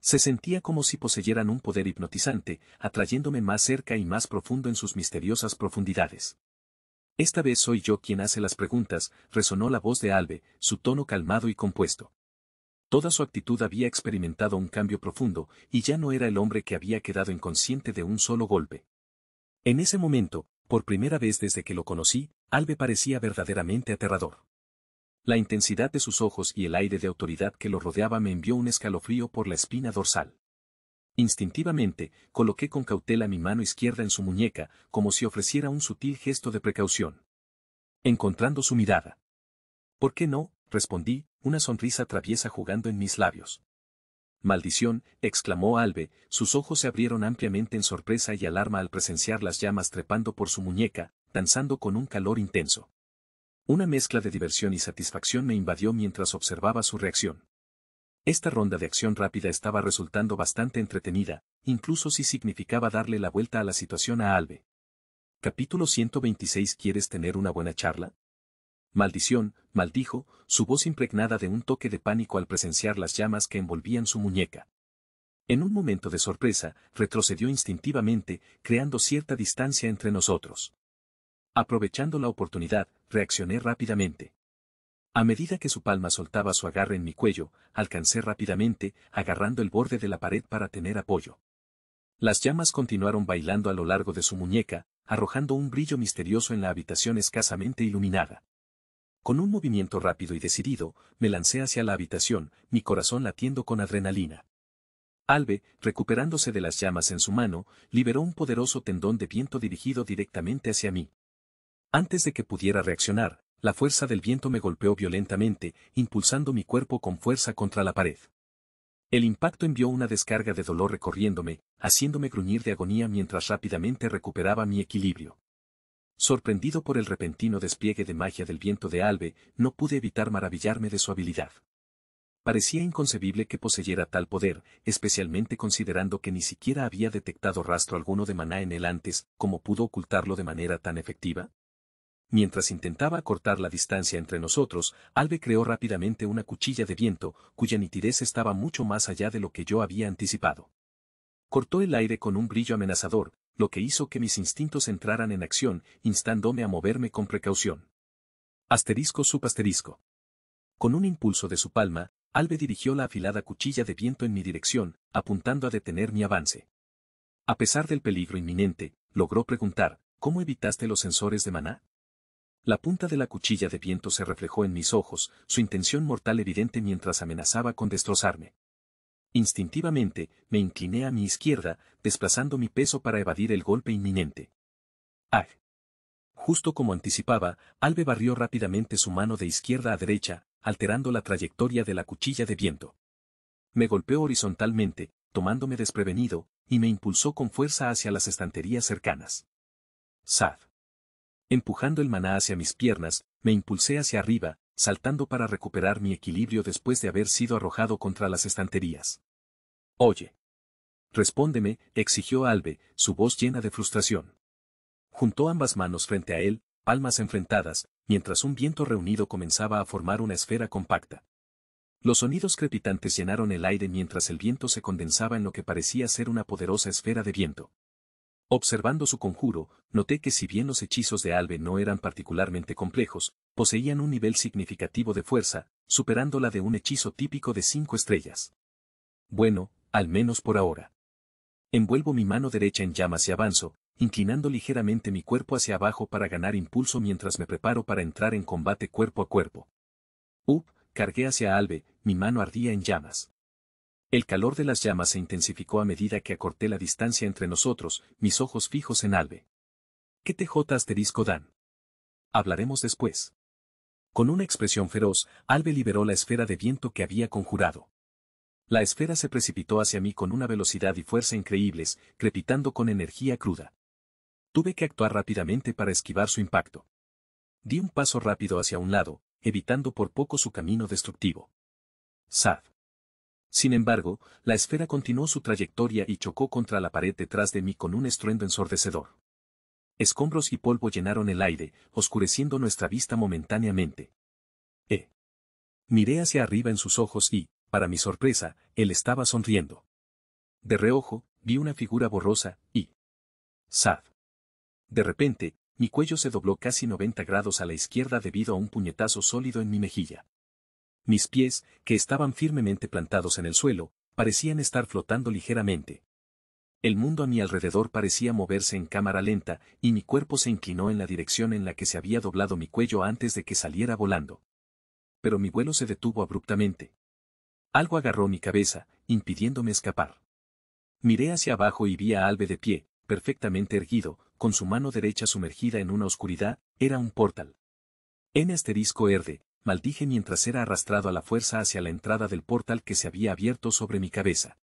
Se sentía como si poseyeran un poder hipnotizante, atrayéndome más cerca y más profundo en sus misteriosas profundidades. Esta vez soy yo quien hace las preguntas, resonó la voz de Albe, su tono calmado y compuesto. Toda su actitud había experimentado un cambio profundo, y ya no era el hombre que había quedado inconsciente de un solo golpe. En ese momento, por primera vez desde que lo conocí, Albe parecía verdaderamente aterrador. La intensidad de sus ojos y el aire de autoridad que lo rodeaba me envió un escalofrío por la espina dorsal. Instintivamente, coloqué con cautela mi mano izquierda en su muñeca, como si ofreciera un sutil gesto de precaución. Encontrando su mirada. ¿Por qué no? respondí, una sonrisa traviesa jugando en mis labios. Maldición, exclamó Albe, sus ojos se abrieron ampliamente en sorpresa y alarma al presenciar las llamas trepando por su muñeca, danzando con un calor intenso. Una mezcla de diversión y satisfacción me invadió mientras observaba su reacción. Esta ronda de acción rápida estaba resultando bastante entretenida, incluso si significaba darle la vuelta a la situación a Albe. Capítulo 126 ¿Quieres tener una buena charla? Maldición, maldijo, su voz impregnada de un toque de pánico al presenciar las llamas que envolvían su muñeca. En un momento de sorpresa, retrocedió instintivamente, creando cierta distancia entre nosotros. Aprovechando la oportunidad, reaccioné rápidamente. A medida que su palma soltaba su agarre en mi cuello, alcancé rápidamente, agarrando el borde de la pared para tener apoyo. Las llamas continuaron bailando a lo largo de su muñeca, arrojando un brillo misterioso en la habitación escasamente iluminada. Con un movimiento rápido y decidido, me lancé hacia la habitación, mi corazón latiendo con adrenalina. Albe, recuperándose de las llamas en su mano, liberó un poderoso tendón de viento dirigido directamente hacia mí. Antes de que pudiera reaccionar, la fuerza del viento me golpeó violentamente, impulsando mi cuerpo con fuerza contra la pared. El impacto envió una descarga de dolor recorriéndome, haciéndome gruñir de agonía mientras rápidamente recuperaba mi equilibrio. Sorprendido por el repentino despliegue de magia del viento de Albe, no pude evitar maravillarme de su habilidad. Parecía inconcebible que poseyera tal poder, especialmente considerando que ni siquiera había detectado rastro alguno de maná en él antes, como pudo ocultarlo de manera tan efectiva? Mientras intentaba cortar la distancia entre nosotros, Albe creó rápidamente una cuchilla de viento, cuya nitidez estaba mucho más allá de lo que yo había anticipado. Cortó el aire con un brillo amenazador, lo que hizo que mis instintos entraran en acción, instándome a moverme con precaución. Asterisco asterisco. Con un impulso de su palma, Albe dirigió la afilada cuchilla de viento en mi dirección, apuntando a detener mi avance. A pesar del peligro inminente, logró preguntar, ¿cómo evitaste los sensores de maná? La punta de la cuchilla de viento se reflejó en mis ojos, su intención mortal evidente mientras amenazaba con destrozarme. Instintivamente, me incliné a mi izquierda, desplazando mi peso para evadir el golpe inminente. ¡Ay! Justo como anticipaba, Albe barrió rápidamente su mano de izquierda a derecha, alterando la trayectoria de la cuchilla de viento. Me golpeó horizontalmente, tomándome desprevenido, y me impulsó con fuerza hacia las estanterías cercanas. Sad. Empujando el maná hacia mis piernas, me impulsé hacia arriba, saltando para recuperar mi equilibrio después de haber sido arrojado contra las estanterías. Oye. Respóndeme, exigió Albe, su voz llena de frustración. Juntó ambas manos frente a él, palmas enfrentadas, mientras un viento reunido comenzaba a formar una esfera compacta. Los sonidos crepitantes llenaron el aire mientras el viento se condensaba en lo que parecía ser una poderosa esfera de viento. Observando su conjuro, noté que si bien los hechizos de Alve no eran particularmente complejos, poseían un nivel significativo de fuerza, superando la de un hechizo típico de cinco estrellas. Bueno, al menos por ahora. Envuelvo mi mano derecha en llamas y avanzo, inclinando ligeramente mi cuerpo hacia abajo para ganar impulso mientras me preparo para entrar en combate cuerpo a cuerpo. Up, cargué hacia Alve, mi mano ardía en llamas. El calor de las llamas se intensificó a medida que acorté la distancia entre nosotros, mis ojos fijos en Albe. ¿Qué TJ asterisco dan? Hablaremos después. Con una expresión feroz, Albe liberó la esfera de viento que había conjurado. La esfera se precipitó hacia mí con una velocidad y fuerza increíbles, crepitando con energía cruda. Tuve que actuar rápidamente para esquivar su impacto. Di un paso rápido hacia un lado, evitando por poco su camino destructivo. Sad. Sin embargo, la esfera continuó su trayectoria y chocó contra la pared detrás de mí con un estruendo ensordecedor. Escombros y polvo llenaron el aire, oscureciendo nuestra vista momentáneamente. Eh. Miré hacia arriba en sus ojos y, para mi sorpresa, él estaba sonriendo. De reojo, vi una figura borrosa, y... Sad. De repente, mi cuello se dobló casi 90 grados a la izquierda debido a un puñetazo sólido en mi mejilla. Mis pies, que estaban firmemente plantados en el suelo, parecían estar flotando ligeramente. El mundo a mi alrededor parecía moverse en cámara lenta y mi cuerpo se inclinó en la dirección en la que se había doblado mi cuello antes de que saliera volando. Pero mi vuelo se detuvo abruptamente. Algo agarró mi cabeza, impidiéndome escapar. Miré hacia abajo y vi a Albe de pie, perfectamente erguido, con su mano derecha sumergida en una oscuridad, era un portal. En asterisco verde, maldije mientras era arrastrado a la fuerza hacia la entrada del portal que se había abierto sobre mi cabeza.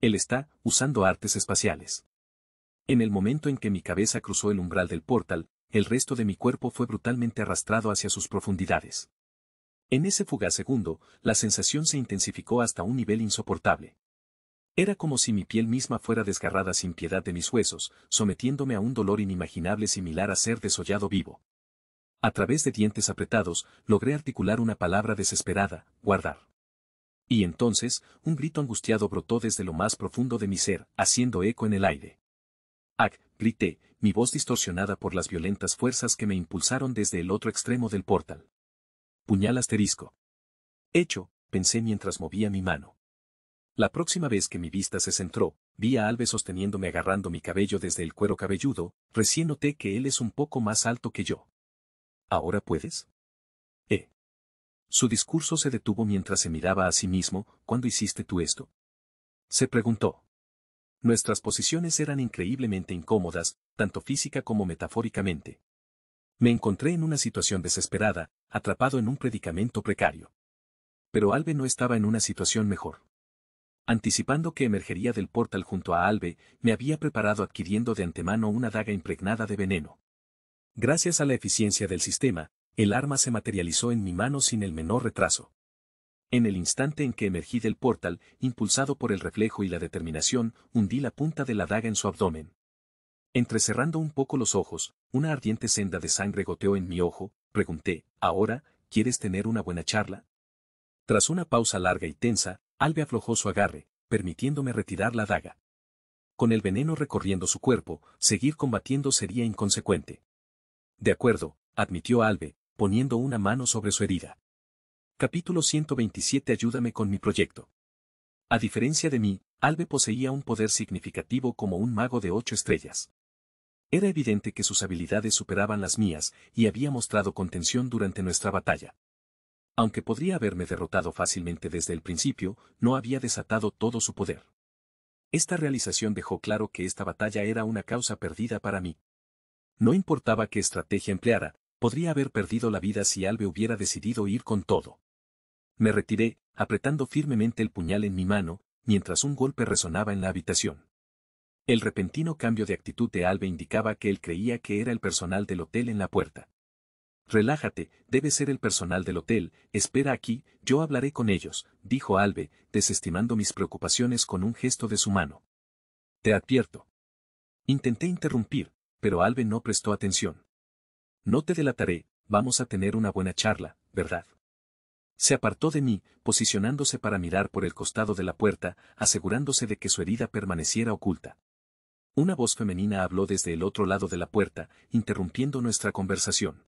Él está, usando artes espaciales. En el momento en que mi cabeza cruzó el umbral del portal, el resto de mi cuerpo fue brutalmente arrastrado hacia sus profundidades. En ese fugaz segundo, la sensación se intensificó hasta un nivel insoportable. Era como si mi piel misma fuera desgarrada sin piedad de mis huesos, sometiéndome a un dolor inimaginable similar a ser desollado vivo. A través de dientes apretados, logré articular una palabra desesperada, guardar. Y entonces, un grito angustiado brotó desde lo más profundo de mi ser, haciendo eco en el aire. Ag, grité, mi voz distorsionada por las violentas fuerzas que me impulsaron desde el otro extremo del portal. Puñal asterisco. Hecho, pensé mientras movía mi mano. La próxima vez que mi vista se centró, vi a Alves sosteniéndome agarrando mi cabello desde el cuero cabelludo, recién noté que él es un poco más alto que yo. ¿Ahora puedes? Eh. Su discurso se detuvo mientras se miraba a sí mismo, ¿cuándo hiciste tú esto? Se preguntó. Nuestras posiciones eran increíblemente incómodas, tanto física como metafóricamente. Me encontré en una situación desesperada, atrapado en un predicamento precario. Pero Albe no estaba en una situación mejor. Anticipando que emergería del portal junto a Albe, me había preparado adquiriendo de antemano una daga impregnada de veneno. Gracias a la eficiencia del sistema, el arma se materializó en mi mano sin el menor retraso. En el instante en que emergí del portal, impulsado por el reflejo y la determinación, hundí la punta de la daga en su abdomen. Entrecerrando un poco los ojos, una ardiente senda de sangre goteó en mi ojo, pregunté, ¿ahora quieres tener una buena charla? Tras una pausa larga y tensa, Albe aflojó su agarre, permitiéndome retirar la daga. Con el veneno recorriendo su cuerpo, seguir combatiendo sería inconsecuente. De acuerdo, admitió Albe, poniendo una mano sobre su herida. Capítulo 127 Ayúdame con mi proyecto. A diferencia de mí, Albe poseía un poder significativo como un mago de ocho estrellas. Era evidente que sus habilidades superaban las mías y había mostrado contención durante nuestra batalla. Aunque podría haberme derrotado fácilmente desde el principio, no había desatado todo su poder. Esta realización dejó claro que esta batalla era una causa perdida para mí no importaba qué estrategia empleara, podría haber perdido la vida si Albe hubiera decidido ir con todo. Me retiré, apretando firmemente el puñal en mi mano, mientras un golpe resonaba en la habitación. El repentino cambio de actitud de Albe indicaba que él creía que era el personal del hotel en la puerta. Relájate, debe ser el personal del hotel, espera aquí, yo hablaré con ellos, dijo Albe, desestimando mis preocupaciones con un gesto de su mano. Te advierto. Intenté interrumpir, pero Albe no prestó atención. No te delataré, vamos a tener una buena charla, ¿verdad? Se apartó de mí, posicionándose para mirar por el costado de la puerta, asegurándose de que su herida permaneciera oculta. Una voz femenina habló desde el otro lado de la puerta, interrumpiendo nuestra conversación.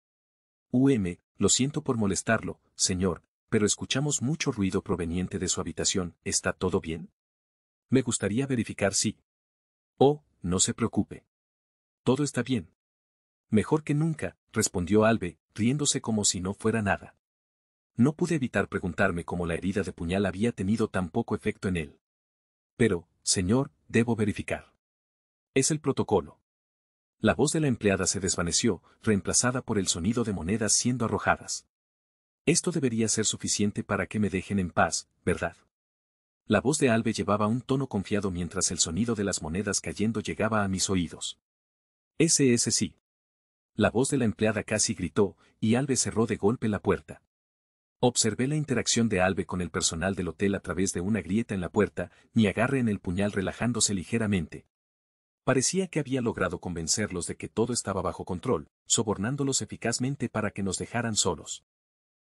UM, lo siento por molestarlo, señor, pero escuchamos mucho ruido proveniente de su habitación, ¿está todo bien? Me gustaría verificar si... Oh, no se preocupe. Todo está bien. Mejor que nunca, respondió Albe, riéndose como si no fuera nada. No pude evitar preguntarme cómo la herida de puñal había tenido tan poco efecto en él. Pero, señor, debo verificar. Es el protocolo. La voz de la empleada se desvaneció, reemplazada por el sonido de monedas siendo arrojadas. Esto debería ser suficiente para que me dejen en paz, ¿verdad? La voz de Albe llevaba un tono confiado mientras el sonido de las monedas cayendo llegaba a mis oídos. Ese es sí. La voz de la empleada casi gritó, y Albe cerró de golpe la puerta. Observé la interacción de Albe con el personal del hotel a través de una grieta en la puerta, ni agarre en el puñal relajándose ligeramente. Parecía que había logrado convencerlos de que todo estaba bajo control, sobornándolos eficazmente para que nos dejaran solos.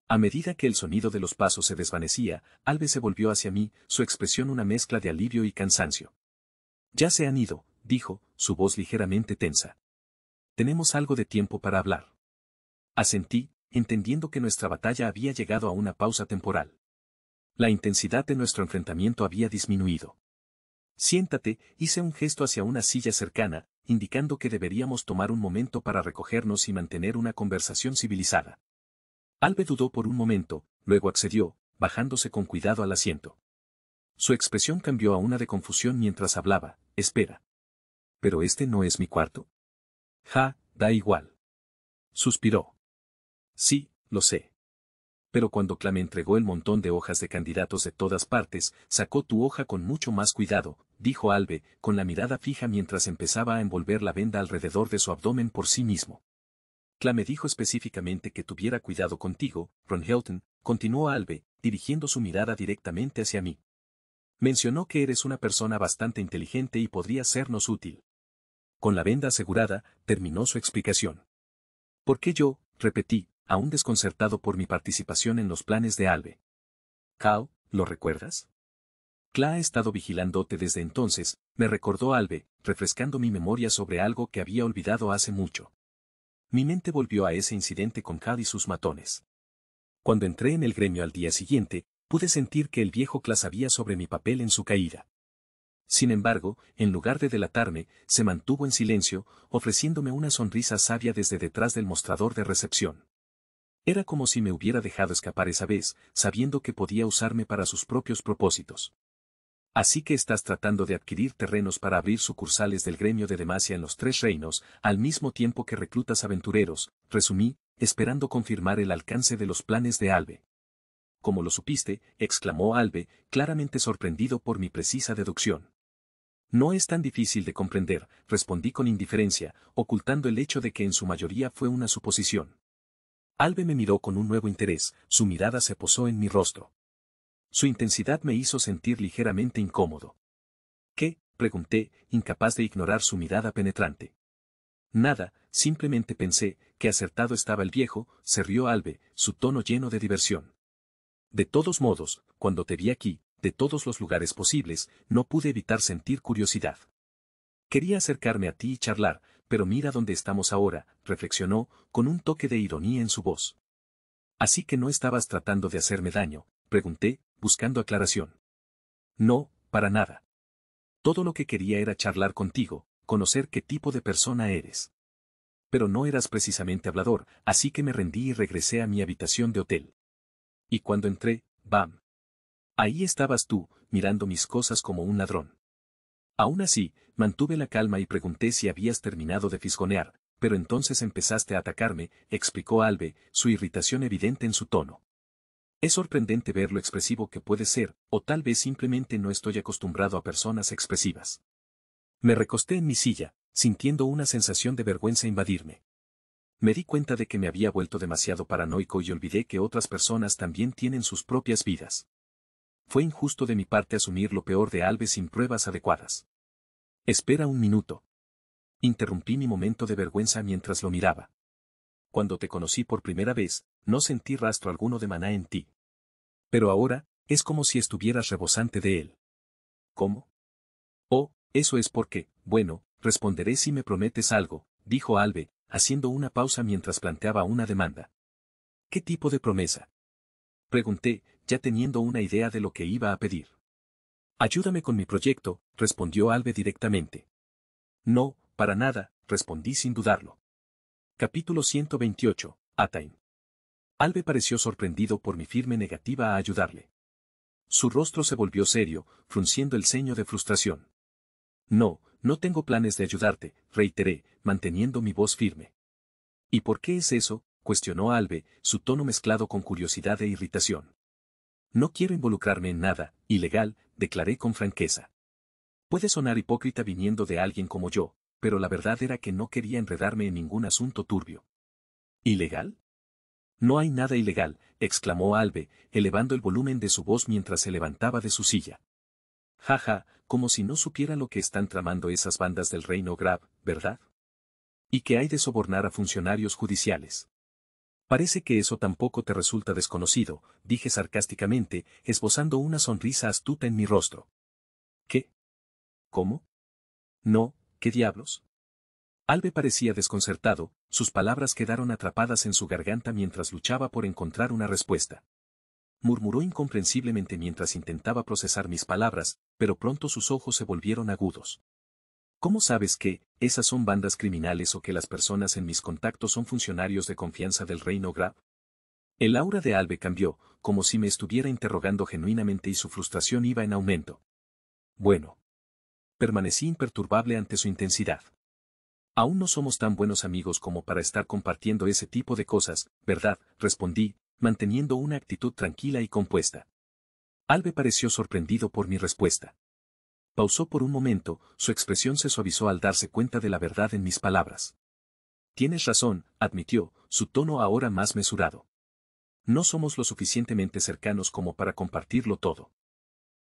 A medida que el sonido de los pasos se desvanecía, Albe se volvió hacia mí, su expresión una mezcla de alivio y cansancio. Ya se han ido, dijo, su voz ligeramente tensa. Tenemos algo de tiempo para hablar. Asentí, entendiendo que nuestra batalla había llegado a una pausa temporal. La intensidad de nuestro enfrentamiento había disminuido. Siéntate, hice un gesto hacia una silla cercana, indicando que deberíamos tomar un momento para recogernos y mantener una conversación civilizada. Albe dudó por un momento, luego accedió, bajándose con cuidado al asiento. Su expresión cambió a una de confusión mientras hablaba, espera pero este no es mi cuarto. Ja, da igual. Suspiró. Sí, lo sé. Pero cuando Clame entregó el montón de hojas de candidatos de todas partes, sacó tu hoja con mucho más cuidado, dijo Albe, con la mirada fija mientras empezaba a envolver la venda alrededor de su abdomen por sí mismo. Clame dijo específicamente que tuviera cuidado contigo, Ron Helton, continuó Albe, dirigiendo su mirada directamente hacia mí. Mencionó que eres una persona bastante inteligente y podría sernos útil con la venda asegurada, terminó su explicación. ¿Por qué yo? repetí, aún desconcertado por mi participación en los planes de Albe. Cao, ¿lo recuerdas? Cla ha estado vigilándote desde entonces, me recordó Albe, refrescando mi memoria sobre algo que había olvidado hace mucho. Mi mente volvió a ese incidente con Cal y sus matones. Cuando entré en el gremio al día siguiente, pude sentir que el viejo Cla sabía sobre mi papel en su caída. Sin embargo, en lugar de delatarme, se mantuvo en silencio, ofreciéndome una sonrisa sabia desde detrás del mostrador de recepción. Era como si me hubiera dejado escapar esa vez, sabiendo que podía usarme para sus propios propósitos. Así que estás tratando de adquirir terrenos para abrir sucursales del gremio de Demacia en los tres reinos, al mismo tiempo que reclutas aventureros, resumí, esperando confirmar el alcance de los planes de Albe. Como lo supiste, exclamó Albe, claramente sorprendido por mi precisa deducción. No es tan difícil de comprender, respondí con indiferencia, ocultando el hecho de que en su mayoría fue una suposición. Albe me miró con un nuevo interés, su mirada se posó en mi rostro. Su intensidad me hizo sentir ligeramente incómodo. ¿Qué? pregunté, incapaz de ignorar su mirada penetrante. Nada, simplemente pensé, que acertado estaba el viejo, se rió Albe, su tono lleno de diversión. De todos modos, cuando te vi aquí, de todos los lugares posibles, no pude evitar sentir curiosidad. Quería acercarme a ti y charlar, pero mira dónde estamos ahora, reflexionó, con un toque de ironía en su voz. Así que no estabas tratando de hacerme daño, pregunté, buscando aclaración. No, para nada. Todo lo que quería era charlar contigo, conocer qué tipo de persona eres. Pero no eras precisamente hablador, así que me rendí y regresé a mi habitación de hotel. Y cuando entré, bam, Ahí estabas tú, mirando mis cosas como un ladrón. Aún así, mantuve la calma y pregunté si habías terminado de fisgonear, pero entonces empezaste a atacarme, explicó Albe, su irritación evidente en su tono. Es sorprendente ver lo expresivo que puede ser, o tal vez simplemente no estoy acostumbrado a personas expresivas. Me recosté en mi silla, sintiendo una sensación de vergüenza invadirme. Me di cuenta de que me había vuelto demasiado paranoico y olvidé que otras personas también tienen sus propias vidas fue injusto de mi parte asumir lo peor de Albe sin pruebas adecuadas. Espera un minuto. Interrumpí mi momento de vergüenza mientras lo miraba. Cuando te conocí por primera vez, no sentí rastro alguno de maná en ti. Pero ahora, es como si estuvieras rebosante de él. ¿Cómo? Oh, eso es porque, bueno, responderé si me prometes algo, dijo Albe, haciendo una pausa mientras planteaba una demanda. ¿Qué tipo de promesa? Pregunté, ya teniendo una idea de lo que iba a pedir. Ayúdame con mi proyecto, respondió Albe directamente. No, para nada, respondí sin dudarlo. Capítulo 128. Atain. Albe pareció sorprendido por mi firme negativa a ayudarle. Su rostro se volvió serio, frunciendo el ceño de frustración. No, no tengo planes de ayudarte, reiteré, manteniendo mi voz firme. ¿Y por qué es eso? cuestionó Albe, su tono mezclado con curiosidad e irritación. No quiero involucrarme en nada, ilegal, declaré con franqueza. Puede sonar hipócrita viniendo de alguien como yo, pero la verdad era que no quería enredarme en ningún asunto turbio. ¿Ilegal? No hay nada ilegal, exclamó Albe, elevando el volumen de su voz mientras se levantaba de su silla. Jaja, como si no supiera lo que están tramando esas bandas del reino Grab, ¿verdad? ¿Y que hay de sobornar a funcionarios judiciales? Parece que eso tampoco te resulta desconocido, dije sarcásticamente, esbozando una sonrisa astuta en mi rostro. ¿Qué? ¿Cómo? No, ¿qué diablos? Albe parecía desconcertado, sus palabras quedaron atrapadas en su garganta mientras luchaba por encontrar una respuesta. Murmuró incomprensiblemente mientras intentaba procesar mis palabras, pero pronto sus ojos se volvieron agudos. ¿Cómo sabes que, esas son bandas criminales o que las personas en mis contactos son funcionarios de confianza del reino Grab? El aura de Albe cambió, como si me estuviera interrogando genuinamente y su frustración iba en aumento. Bueno. Permanecí imperturbable ante su intensidad. Aún no somos tan buenos amigos como para estar compartiendo ese tipo de cosas, ¿verdad? respondí, manteniendo una actitud tranquila y compuesta. Albe pareció sorprendido por mi respuesta. Pausó por un momento, su expresión se suavizó al darse cuenta de la verdad en mis palabras. Tienes razón, admitió, su tono ahora más mesurado. No somos lo suficientemente cercanos como para compartirlo todo.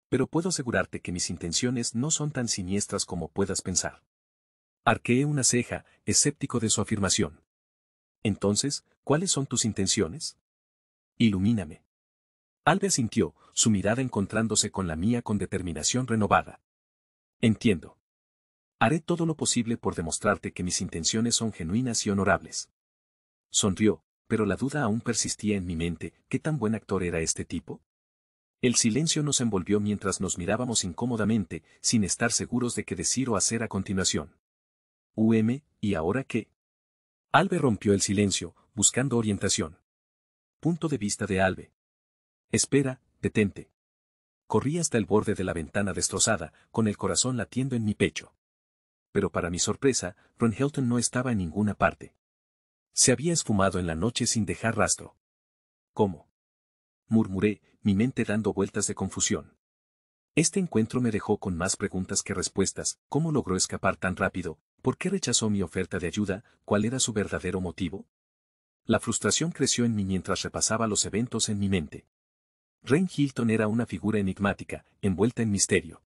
Pero puedo asegurarte que mis intenciones no son tan siniestras como puedas pensar. Arqueé una ceja, escéptico de su afirmación. Entonces, ¿cuáles son tus intenciones? Ilumíname. Albe sintió, su mirada encontrándose con la mía con determinación renovada. Entiendo. Haré todo lo posible por demostrarte que mis intenciones son genuinas y honorables. Sonrió, pero la duda aún persistía en mi mente, ¿qué tan buen actor era este tipo? El silencio nos envolvió mientras nos mirábamos incómodamente, sin estar seguros de qué decir o hacer a continuación. UM, ¿y ahora qué? Albe rompió el silencio, buscando orientación. Punto de vista de Albe. Espera, detente corrí hasta el borde de la ventana destrozada, con el corazón latiendo en mi pecho. Pero para mi sorpresa, Ron Helton no estaba en ninguna parte. Se había esfumado en la noche sin dejar rastro. ¿Cómo? murmuré, mi mente dando vueltas de confusión. Este encuentro me dejó con más preguntas que respuestas, ¿cómo logró escapar tan rápido? ¿Por qué rechazó mi oferta de ayuda? ¿Cuál era su verdadero motivo? La frustración creció en mí mientras repasaba los eventos en mi mente. Rain Hilton era una figura enigmática, envuelta en misterio.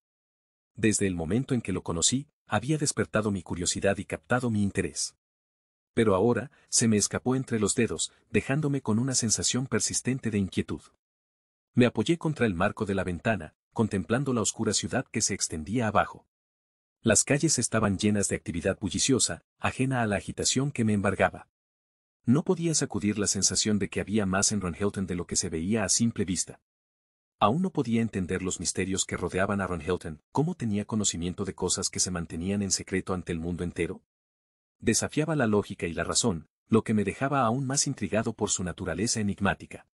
Desde el momento en que lo conocí, había despertado mi curiosidad y captado mi interés. Pero ahora, se me escapó entre los dedos, dejándome con una sensación persistente de inquietud. Me apoyé contra el marco de la ventana, contemplando la oscura ciudad que se extendía abajo. Las calles estaban llenas de actividad bulliciosa, ajena a la agitación que me embargaba no podía sacudir la sensación de que había más en Ron Hilton de lo que se veía a simple vista. Aún no podía entender los misterios que rodeaban a Ron Hilton. cómo tenía conocimiento de cosas que se mantenían en secreto ante el mundo entero. Desafiaba la lógica y la razón, lo que me dejaba aún más intrigado por su naturaleza enigmática.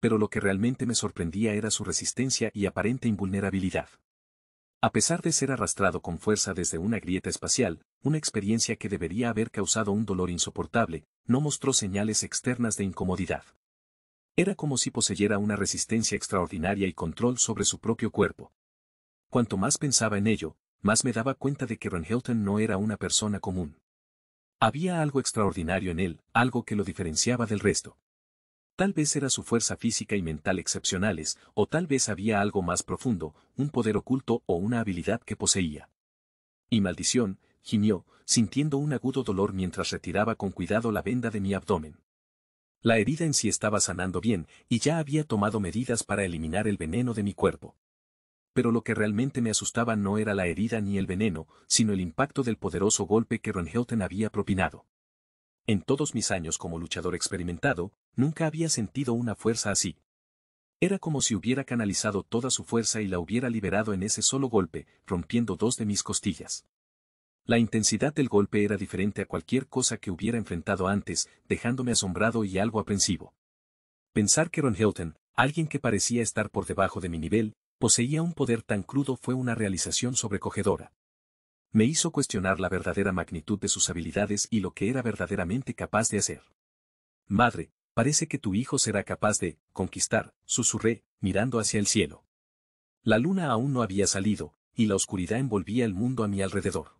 Pero lo que realmente me sorprendía era su resistencia y aparente invulnerabilidad. A pesar de ser arrastrado con fuerza desde una grieta espacial, una experiencia que debería haber causado un dolor insoportable, no mostró señales externas de incomodidad. Era como si poseyera una resistencia extraordinaria y control sobre su propio cuerpo. Cuanto más pensaba en ello, más me daba cuenta de que Hilton no era una persona común. Había algo extraordinario en él, algo que lo diferenciaba del resto. Tal vez era su fuerza física y mental excepcionales, o tal vez había algo más profundo, un poder oculto o una habilidad que poseía. Y maldición, gimió, sintiendo un agudo dolor mientras retiraba con cuidado la venda de mi abdomen. La herida en sí estaba sanando bien y ya había tomado medidas para eliminar el veneno de mi cuerpo. Pero lo que realmente me asustaba no era la herida ni el veneno, sino el impacto del poderoso golpe que Ron había propinado. En todos mis años como luchador experimentado, Nunca había sentido una fuerza así. Era como si hubiera canalizado toda su fuerza y la hubiera liberado en ese solo golpe, rompiendo dos de mis costillas. La intensidad del golpe era diferente a cualquier cosa que hubiera enfrentado antes, dejándome asombrado y algo aprensivo. Pensar que Ron Hilton, alguien que parecía estar por debajo de mi nivel, poseía un poder tan crudo fue una realización sobrecogedora. Me hizo cuestionar la verdadera magnitud de sus habilidades y lo que era verdaderamente capaz de hacer. Madre, parece que tu hijo será capaz de conquistar, susurré, mirando hacia el cielo. La luna aún no había salido, y la oscuridad envolvía el mundo a mi alrededor.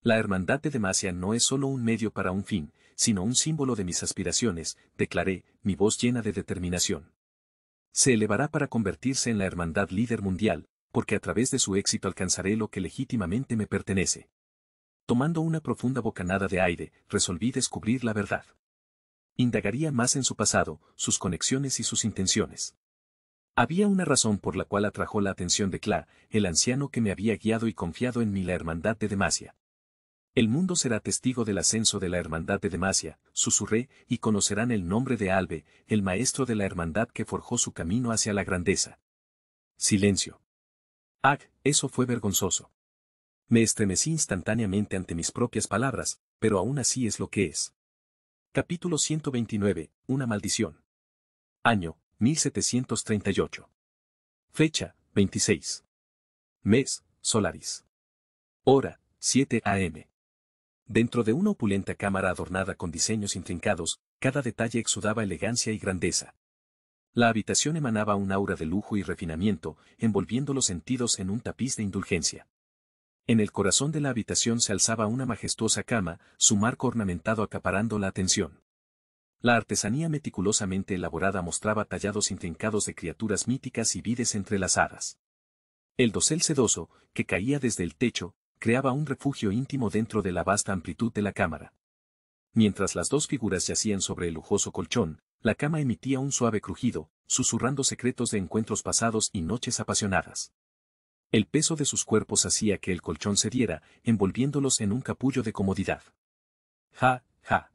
La hermandad de Demacia no es solo un medio para un fin, sino un símbolo de mis aspiraciones, declaré, mi voz llena de determinación. Se elevará para convertirse en la hermandad líder mundial, porque a través de su éxito alcanzaré lo que legítimamente me pertenece. Tomando una profunda bocanada de aire, resolví descubrir la verdad. Indagaría más en su pasado, sus conexiones y sus intenciones. Había una razón por la cual atrajo la atención de Cla, el anciano que me había guiado y confiado en mí la hermandad de Demacia. El mundo será testigo del ascenso de la hermandad de Demacia, susurré, y conocerán el nombre de Albe, el maestro de la hermandad que forjó su camino hacia la grandeza. Silencio. Ah, eso fue vergonzoso. Me estremecí instantáneamente ante mis propias palabras, pero aún así es lo que es. Capítulo 129. Una maldición. Año, 1738. Fecha, 26. Mes, Solaris. Hora, 7 a.m. Dentro de una opulenta cámara adornada con diseños intrincados, cada detalle exudaba elegancia y grandeza. La habitación emanaba un aura de lujo y refinamiento, envolviendo los sentidos en un tapiz de indulgencia. En el corazón de la habitación se alzaba una majestuosa cama, su marco ornamentado acaparando la atención. La artesanía meticulosamente elaborada mostraba tallados intrincados de criaturas míticas y vides entrelazadas. El dosel sedoso, que caía desde el techo, creaba un refugio íntimo dentro de la vasta amplitud de la cámara. Mientras las dos figuras yacían sobre el lujoso colchón, la cama emitía un suave crujido, susurrando secretos de encuentros pasados y noches apasionadas. El peso de sus cuerpos hacía que el colchón cediera, envolviéndolos en un capullo de comodidad. Ja, ja.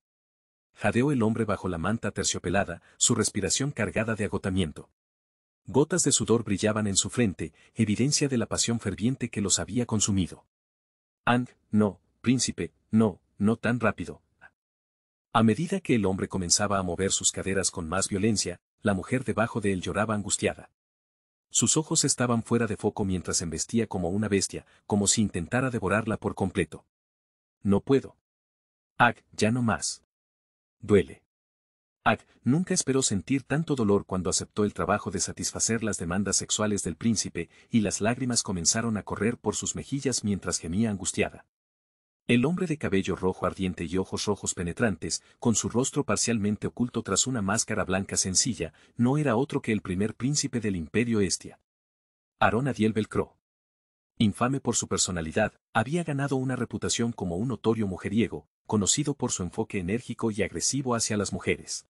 Jadeó el hombre bajo la manta terciopelada, su respiración cargada de agotamiento. Gotas de sudor brillaban en su frente, evidencia de la pasión ferviente que los había consumido. Ang, no, príncipe, no, no tan rápido. A medida que el hombre comenzaba a mover sus caderas con más violencia, la mujer debajo de él lloraba angustiada. Sus ojos estaban fuera de foco mientras se embestía como una bestia, como si intentara devorarla por completo. No puedo. Ag, ya no más. Duele. Ag nunca esperó sentir tanto dolor cuando aceptó el trabajo de satisfacer las demandas sexuales del príncipe, y las lágrimas comenzaron a correr por sus mejillas mientras gemía angustiada. El hombre de cabello rojo ardiente y ojos rojos penetrantes, con su rostro parcialmente oculto tras una máscara blanca sencilla, no era otro que el primer príncipe del imperio Estia. Arona Adiel Belcro. Infame por su personalidad, había ganado una reputación como un notorio mujeriego, conocido por su enfoque enérgico y agresivo hacia las mujeres.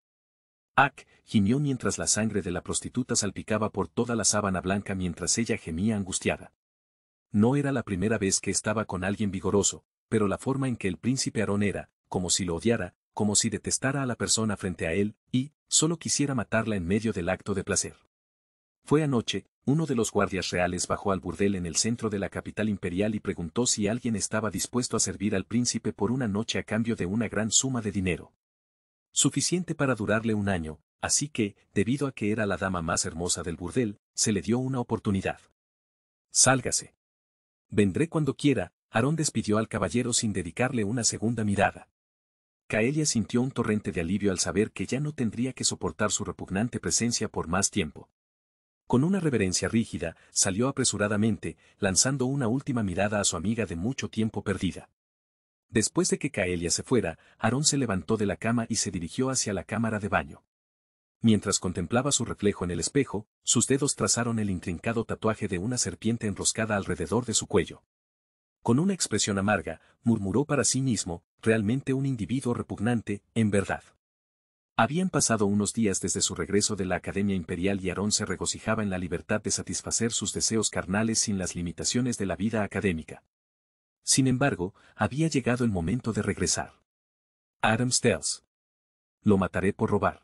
Ak gimió mientras la sangre de la prostituta salpicaba por toda la sábana blanca mientras ella gemía angustiada. No era la primera vez que estaba con alguien vigoroso, pero la forma en que el príncipe Aarón era, como si lo odiara, como si detestara a la persona frente a él, y, solo quisiera matarla en medio del acto de placer. Fue anoche, uno de los guardias reales bajó al burdel en el centro de la capital imperial y preguntó si alguien estaba dispuesto a servir al príncipe por una noche a cambio de una gran suma de dinero. Suficiente para durarle un año, así que, debido a que era la dama más hermosa del burdel, se le dio una oportunidad. Sálgase. Vendré cuando quiera, Aarón despidió al caballero sin dedicarle una segunda mirada. Caelia sintió un torrente de alivio al saber que ya no tendría que soportar su repugnante presencia por más tiempo. Con una reverencia rígida, salió apresuradamente, lanzando una última mirada a su amiga de mucho tiempo perdida. Después de que Caelia se fuera, Aarón se levantó de la cama y se dirigió hacia la cámara de baño. Mientras contemplaba su reflejo en el espejo, sus dedos trazaron el intrincado tatuaje de una serpiente enroscada alrededor de su cuello. Con una expresión amarga, murmuró para sí mismo, realmente un individuo repugnante, en verdad. Habían pasado unos días desde su regreso de la Academia Imperial y Aarón se regocijaba en la libertad de satisfacer sus deseos carnales sin las limitaciones de la vida académica. Sin embargo, había llegado el momento de regresar. Adam Stells. Lo mataré por robar.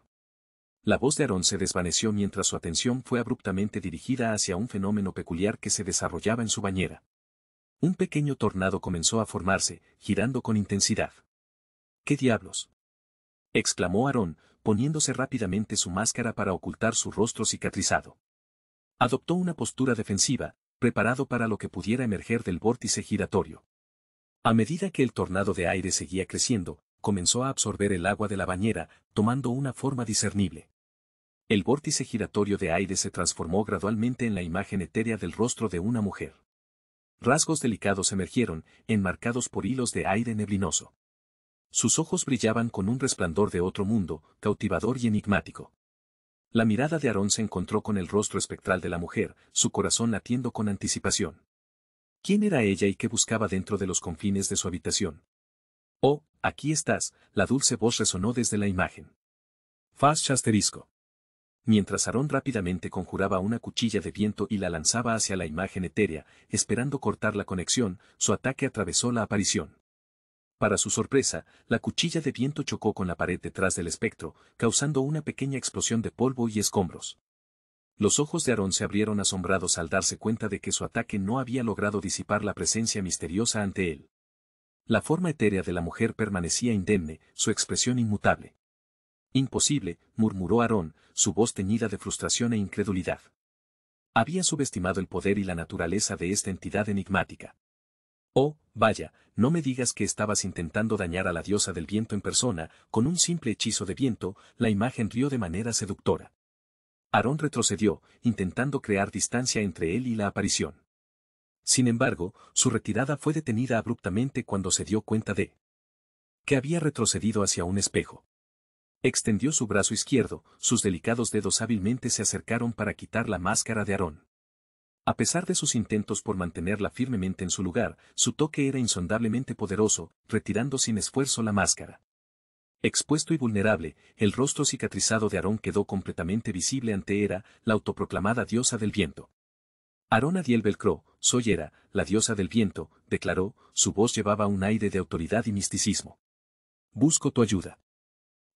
La voz de Aarón se desvaneció mientras su atención fue abruptamente dirigida hacia un fenómeno peculiar que se desarrollaba en su bañera. Un pequeño tornado comenzó a formarse, girando con intensidad. ¿Qué diablos? exclamó Aarón, poniéndose rápidamente su máscara para ocultar su rostro cicatrizado. Adoptó una postura defensiva, preparado para lo que pudiera emerger del vórtice giratorio. A medida que el tornado de aire seguía creciendo, comenzó a absorber el agua de la bañera, tomando una forma discernible. El vórtice giratorio de aire se transformó gradualmente en la imagen etérea del rostro de una mujer. Rasgos delicados emergieron, enmarcados por hilos de aire neblinoso. Sus ojos brillaban con un resplandor de otro mundo, cautivador y enigmático. La mirada de Aarón se encontró con el rostro espectral de la mujer, su corazón latiendo con anticipación. ¿Quién era ella y qué buscaba dentro de los confines de su habitación? Oh, aquí estás, la dulce voz resonó desde la imagen. Faz chasterisco mientras Aarón rápidamente conjuraba una cuchilla de viento y la lanzaba hacia la imagen etérea, esperando cortar la conexión, su ataque atravesó la aparición. Para su sorpresa, la cuchilla de viento chocó con la pared detrás del espectro, causando una pequeña explosión de polvo y escombros. Los ojos de Aarón se abrieron asombrados al darse cuenta de que su ataque no había logrado disipar la presencia misteriosa ante él. La forma etérea de la mujer permanecía indemne, su expresión inmutable. Imposible, murmuró Aarón, su voz teñida de frustración e incredulidad. Había subestimado el poder y la naturaleza de esta entidad enigmática. Oh, vaya, no me digas que estabas intentando dañar a la diosa del viento en persona, con un simple hechizo de viento, la imagen rió de manera seductora. Aarón retrocedió, intentando crear distancia entre él y la aparición. Sin embargo, su retirada fue detenida abruptamente cuando se dio cuenta de que había retrocedido hacia un espejo. Extendió su brazo izquierdo, sus delicados dedos hábilmente se acercaron para quitar la máscara de Aarón. A pesar de sus intentos por mantenerla firmemente en su lugar, su toque era insondablemente poderoso, retirando sin esfuerzo la máscara. Expuesto y vulnerable, el rostro cicatrizado de Aarón quedó completamente visible ante Hera, la autoproclamada diosa del viento. Aarón Adiel Belcro, soy Hera, la diosa del viento, declaró, su voz llevaba un aire de autoridad y misticismo. Busco tu ayuda.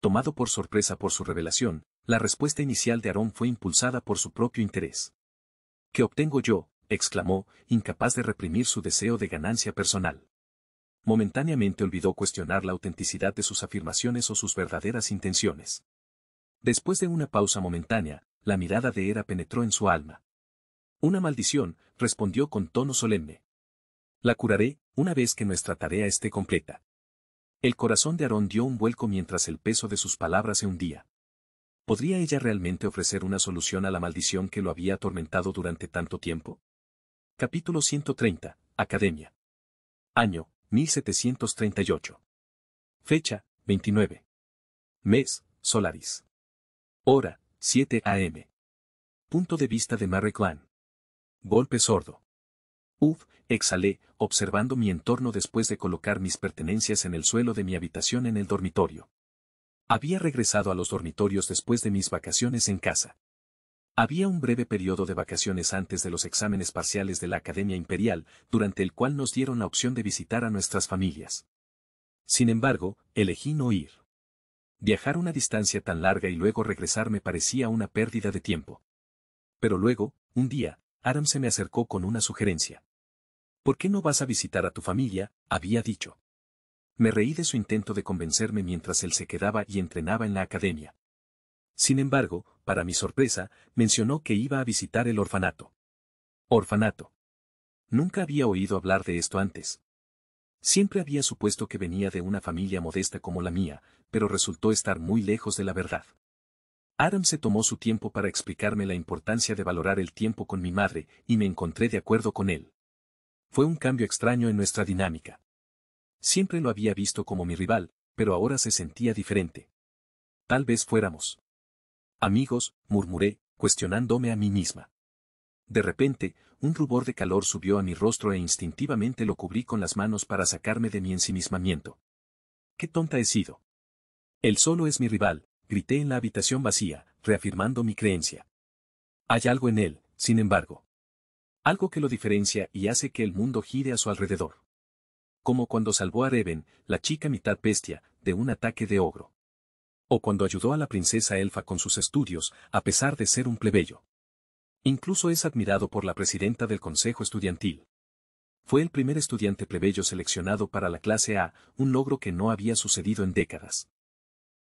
Tomado por sorpresa por su revelación, la respuesta inicial de Aarón fue impulsada por su propio interés. ¿Qué obtengo yo? exclamó, incapaz de reprimir su deseo de ganancia personal. Momentáneamente olvidó cuestionar la autenticidad de sus afirmaciones o sus verdaderas intenciones. Después de una pausa momentánea, la mirada de Hera penetró en su alma. Una maldición, respondió con tono solemne. La curaré, una vez que nuestra tarea esté completa. El corazón de Aarón dio un vuelco mientras el peso de sus palabras se hundía. ¿Podría ella realmente ofrecer una solución a la maldición que lo había atormentado durante tanto tiempo? Capítulo 130. Academia. Año, 1738. Fecha, 29. Mes, Solaris. Hora, 7 a.m. Punto de vista de Mary Golpe sordo. Uf, exhalé, observando mi entorno después de colocar mis pertenencias en el suelo de mi habitación en el dormitorio. Había regresado a los dormitorios después de mis vacaciones en casa. Había un breve periodo de vacaciones antes de los exámenes parciales de la Academia Imperial, durante el cual nos dieron la opción de visitar a nuestras familias. Sin embargo, elegí no ir. Viajar una distancia tan larga y luego regresar me parecía una pérdida de tiempo. Pero luego, un día, Adam se me acercó con una sugerencia. ¿Por qué no vas a visitar a tu familia? había dicho. Me reí de su intento de convencerme mientras él se quedaba y entrenaba en la academia. Sin embargo, para mi sorpresa, mencionó que iba a visitar el orfanato. Orfanato. Nunca había oído hablar de esto antes. Siempre había supuesto que venía de una familia modesta como la mía, pero resultó estar muy lejos de la verdad. Adam se tomó su tiempo para explicarme la importancia de valorar el tiempo con mi madre, y me encontré de acuerdo con él. Fue un cambio extraño en nuestra dinámica. Siempre lo había visto como mi rival, pero ahora se sentía diferente. Tal vez fuéramos. Amigos, murmuré, cuestionándome a mí misma. De repente, un rubor de calor subió a mi rostro e instintivamente lo cubrí con las manos para sacarme de mi ensimismamiento. ¡Qué tonta he sido! Él solo es mi rival, grité en la habitación vacía, reafirmando mi creencia. Hay algo en él, sin embargo algo que lo diferencia y hace que el mundo gire a su alrededor. Como cuando salvó a Reven, la chica mitad bestia, de un ataque de ogro. O cuando ayudó a la princesa elfa con sus estudios, a pesar de ser un plebeyo. Incluso es admirado por la presidenta del consejo estudiantil. Fue el primer estudiante plebeyo seleccionado para la clase A, un logro que no había sucedido en décadas.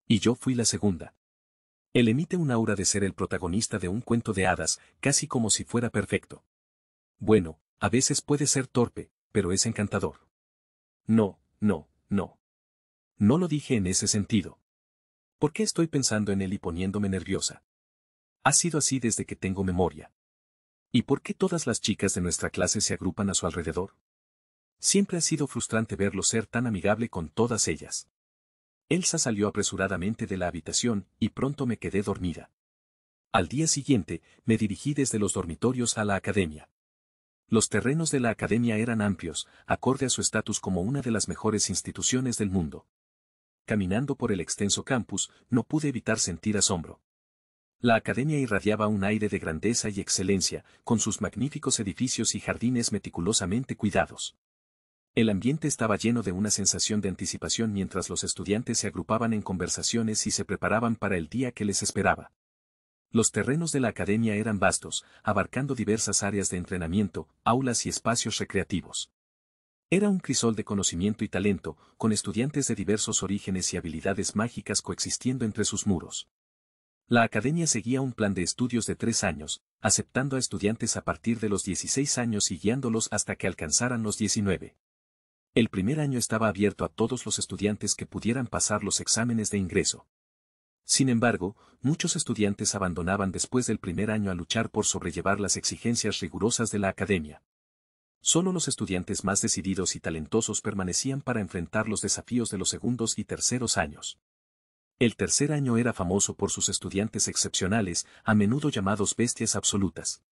Y yo fui la segunda. Él emite un aura de ser el protagonista de un cuento de hadas, casi como si fuera perfecto. Bueno, a veces puede ser torpe, pero es encantador. No, no, no. No lo dije en ese sentido. ¿Por qué estoy pensando en él y poniéndome nerviosa? Ha sido así desde que tengo memoria. ¿Y por qué todas las chicas de nuestra clase se agrupan a su alrededor? Siempre ha sido frustrante verlo ser tan amigable con todas ellas. Elsa salió apresuradamente de la habitación y pronto me quedé dormida. Al día siguiente, me dirigí desde los dormitorios a la academia. Los terrenos de la academia eran amplios, acorde a su estatus como una de las mejores instituciones del mundo. Caminando por el extenso campus, no pude evitar sentir asombro. La academia irradiaba un aire de grandeza y excelencia, con sus magníficos edificios y jardines meticulosamente cuidados. El ambiente estaba lleno de una sensación de anticipación mientras los estudiantes se agrupaban en conversaciones y se preparaban para el día que les esperaba. Los terrenos de la academia eran vastos, abarcando diversas áreas de entrenamiento, aulas y espacios recreativos. Era un crisol de conocimiento y talento, con estudiantes de diversos orígenes y habilidades mágicas coexistiendo entre sus muros. La academia seguía un plan de estudios de tres años, aceptando a estudiantes a partir de los 16 años y guiándolos hasta que alcanzaran los 19. El primer año estaba abierto a todos los estudiantes que pudieran pasar los exámenes de ingreso. Sin embargo, muchos estudiantes abandonaban después del primer año a luchar por sobrellevar las exigencias rigurosas de la academia. Solo los estudiantes más decididos y talentosos permanecían para enfrentar los desafíos de los segundos y terceros años. El tercer año era famoso por sus estudiantes excepcionales, a menudo llamados bestias absolutas.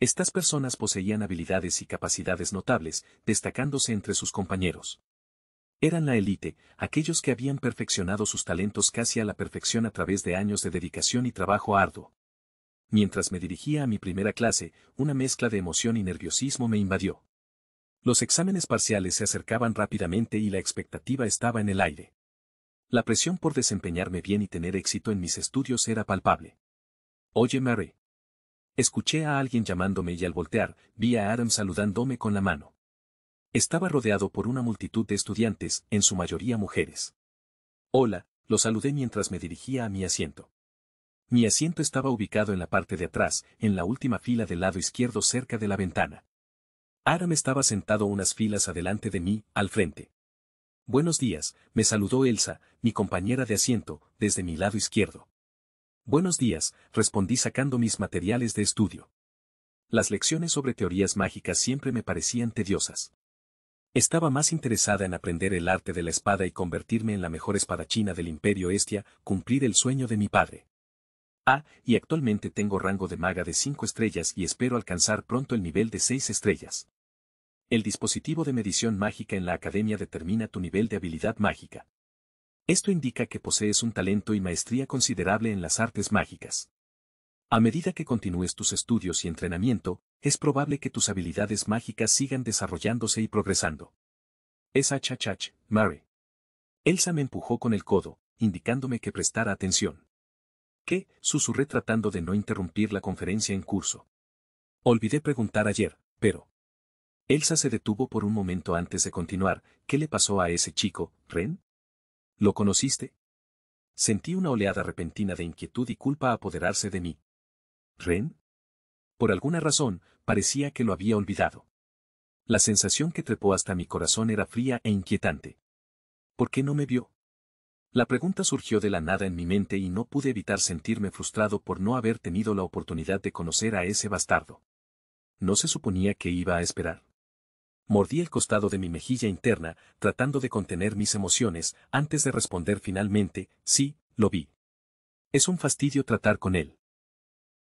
Estas personas poseían habilidades y capacidades notables, destacándose entre sus compañeros. Eran la élite, aquellos que habían perfeccionado sus talentos casi a la perfección a través de años de dedicación y trabajo arduo. Mientras me dirigía a mi primera clase, una mezcla de emoción y nerviosismo me invadió. Los exámenes parciales se acercaban rápidamente y la expectativa estaba en el aire. La presión por desempeñarme bien y tener éxito en mis estudios era palpable. Oye, Mary. Escuché a alguien llamándome y al voltear, vi a Adam saludándome con la mano. Estaba rodeado por una multitud de estudiantes, en su mayoría mujeres. Hola, lo saludé mientras me dirigía a mi asiento. Mi asiento estaba ubicado en la parte de atrás, en la última fila del lado izquierdo cerca de la ventana. Aram estaba sentado unas filas adelante de mí, al frente. Buenos días, me saludó Elsa, mi compañera de asiento, desde mi lado izquierdo. Buenos días, respondí sacando mis materiales de estudio. Las lecciones sobre teorías mágicas siempre me parecían tediosas. Estaba más interesada en aprender el arte de la espada y convertirme en la mejor espadachina del imperio Estia, cumplir el sueño de mi padre. Ah, y actualmente tengo rango de maga de 5 estrellas y espero alcanzar pronto el nivel de 6 estrellas. El dispositivo de medición mágica en la academia determina tu nivel de habilidad mágica. Esto indica que posees un talento y maestría considerable en las artes mágicas. A medida que continúes tus estudios y entrenamiento, es probable que tus habilidades mágicas sigan desarrollándose y progresando. Es achachach, Mary. Elsa me empujó con el codo, indicándome que prestara atención. ¿Qué? susurré tratando de no interrumpir la conferencia en curso. Olvidé preguntar ayer, pero... Elsa se detuvo por un momento antes de continuar. ¿Qué le pasó a ese chico, Ren? ¿Lo conociste? Sentí una oleada repentina de inquietud y culpa apoderarse de mí. ¿Ren? por alguna razón, parecía que lo había olvidado. La sensación que trepó hasta mi corazón era fría e inquietante. ¿Por qué no me vio? La pregunta surgió de la nada en mi mente y no pude evitar sentirme frustrado por no haber tenido la oportunidad de conocer a ese bastardo. No se suponía que iba a esperar. Mordí el costado de mi mejilla interna, tratando de contener mis emociones, antes de responder finalmente, sí, lo vi. Es un fastidio tratar con él.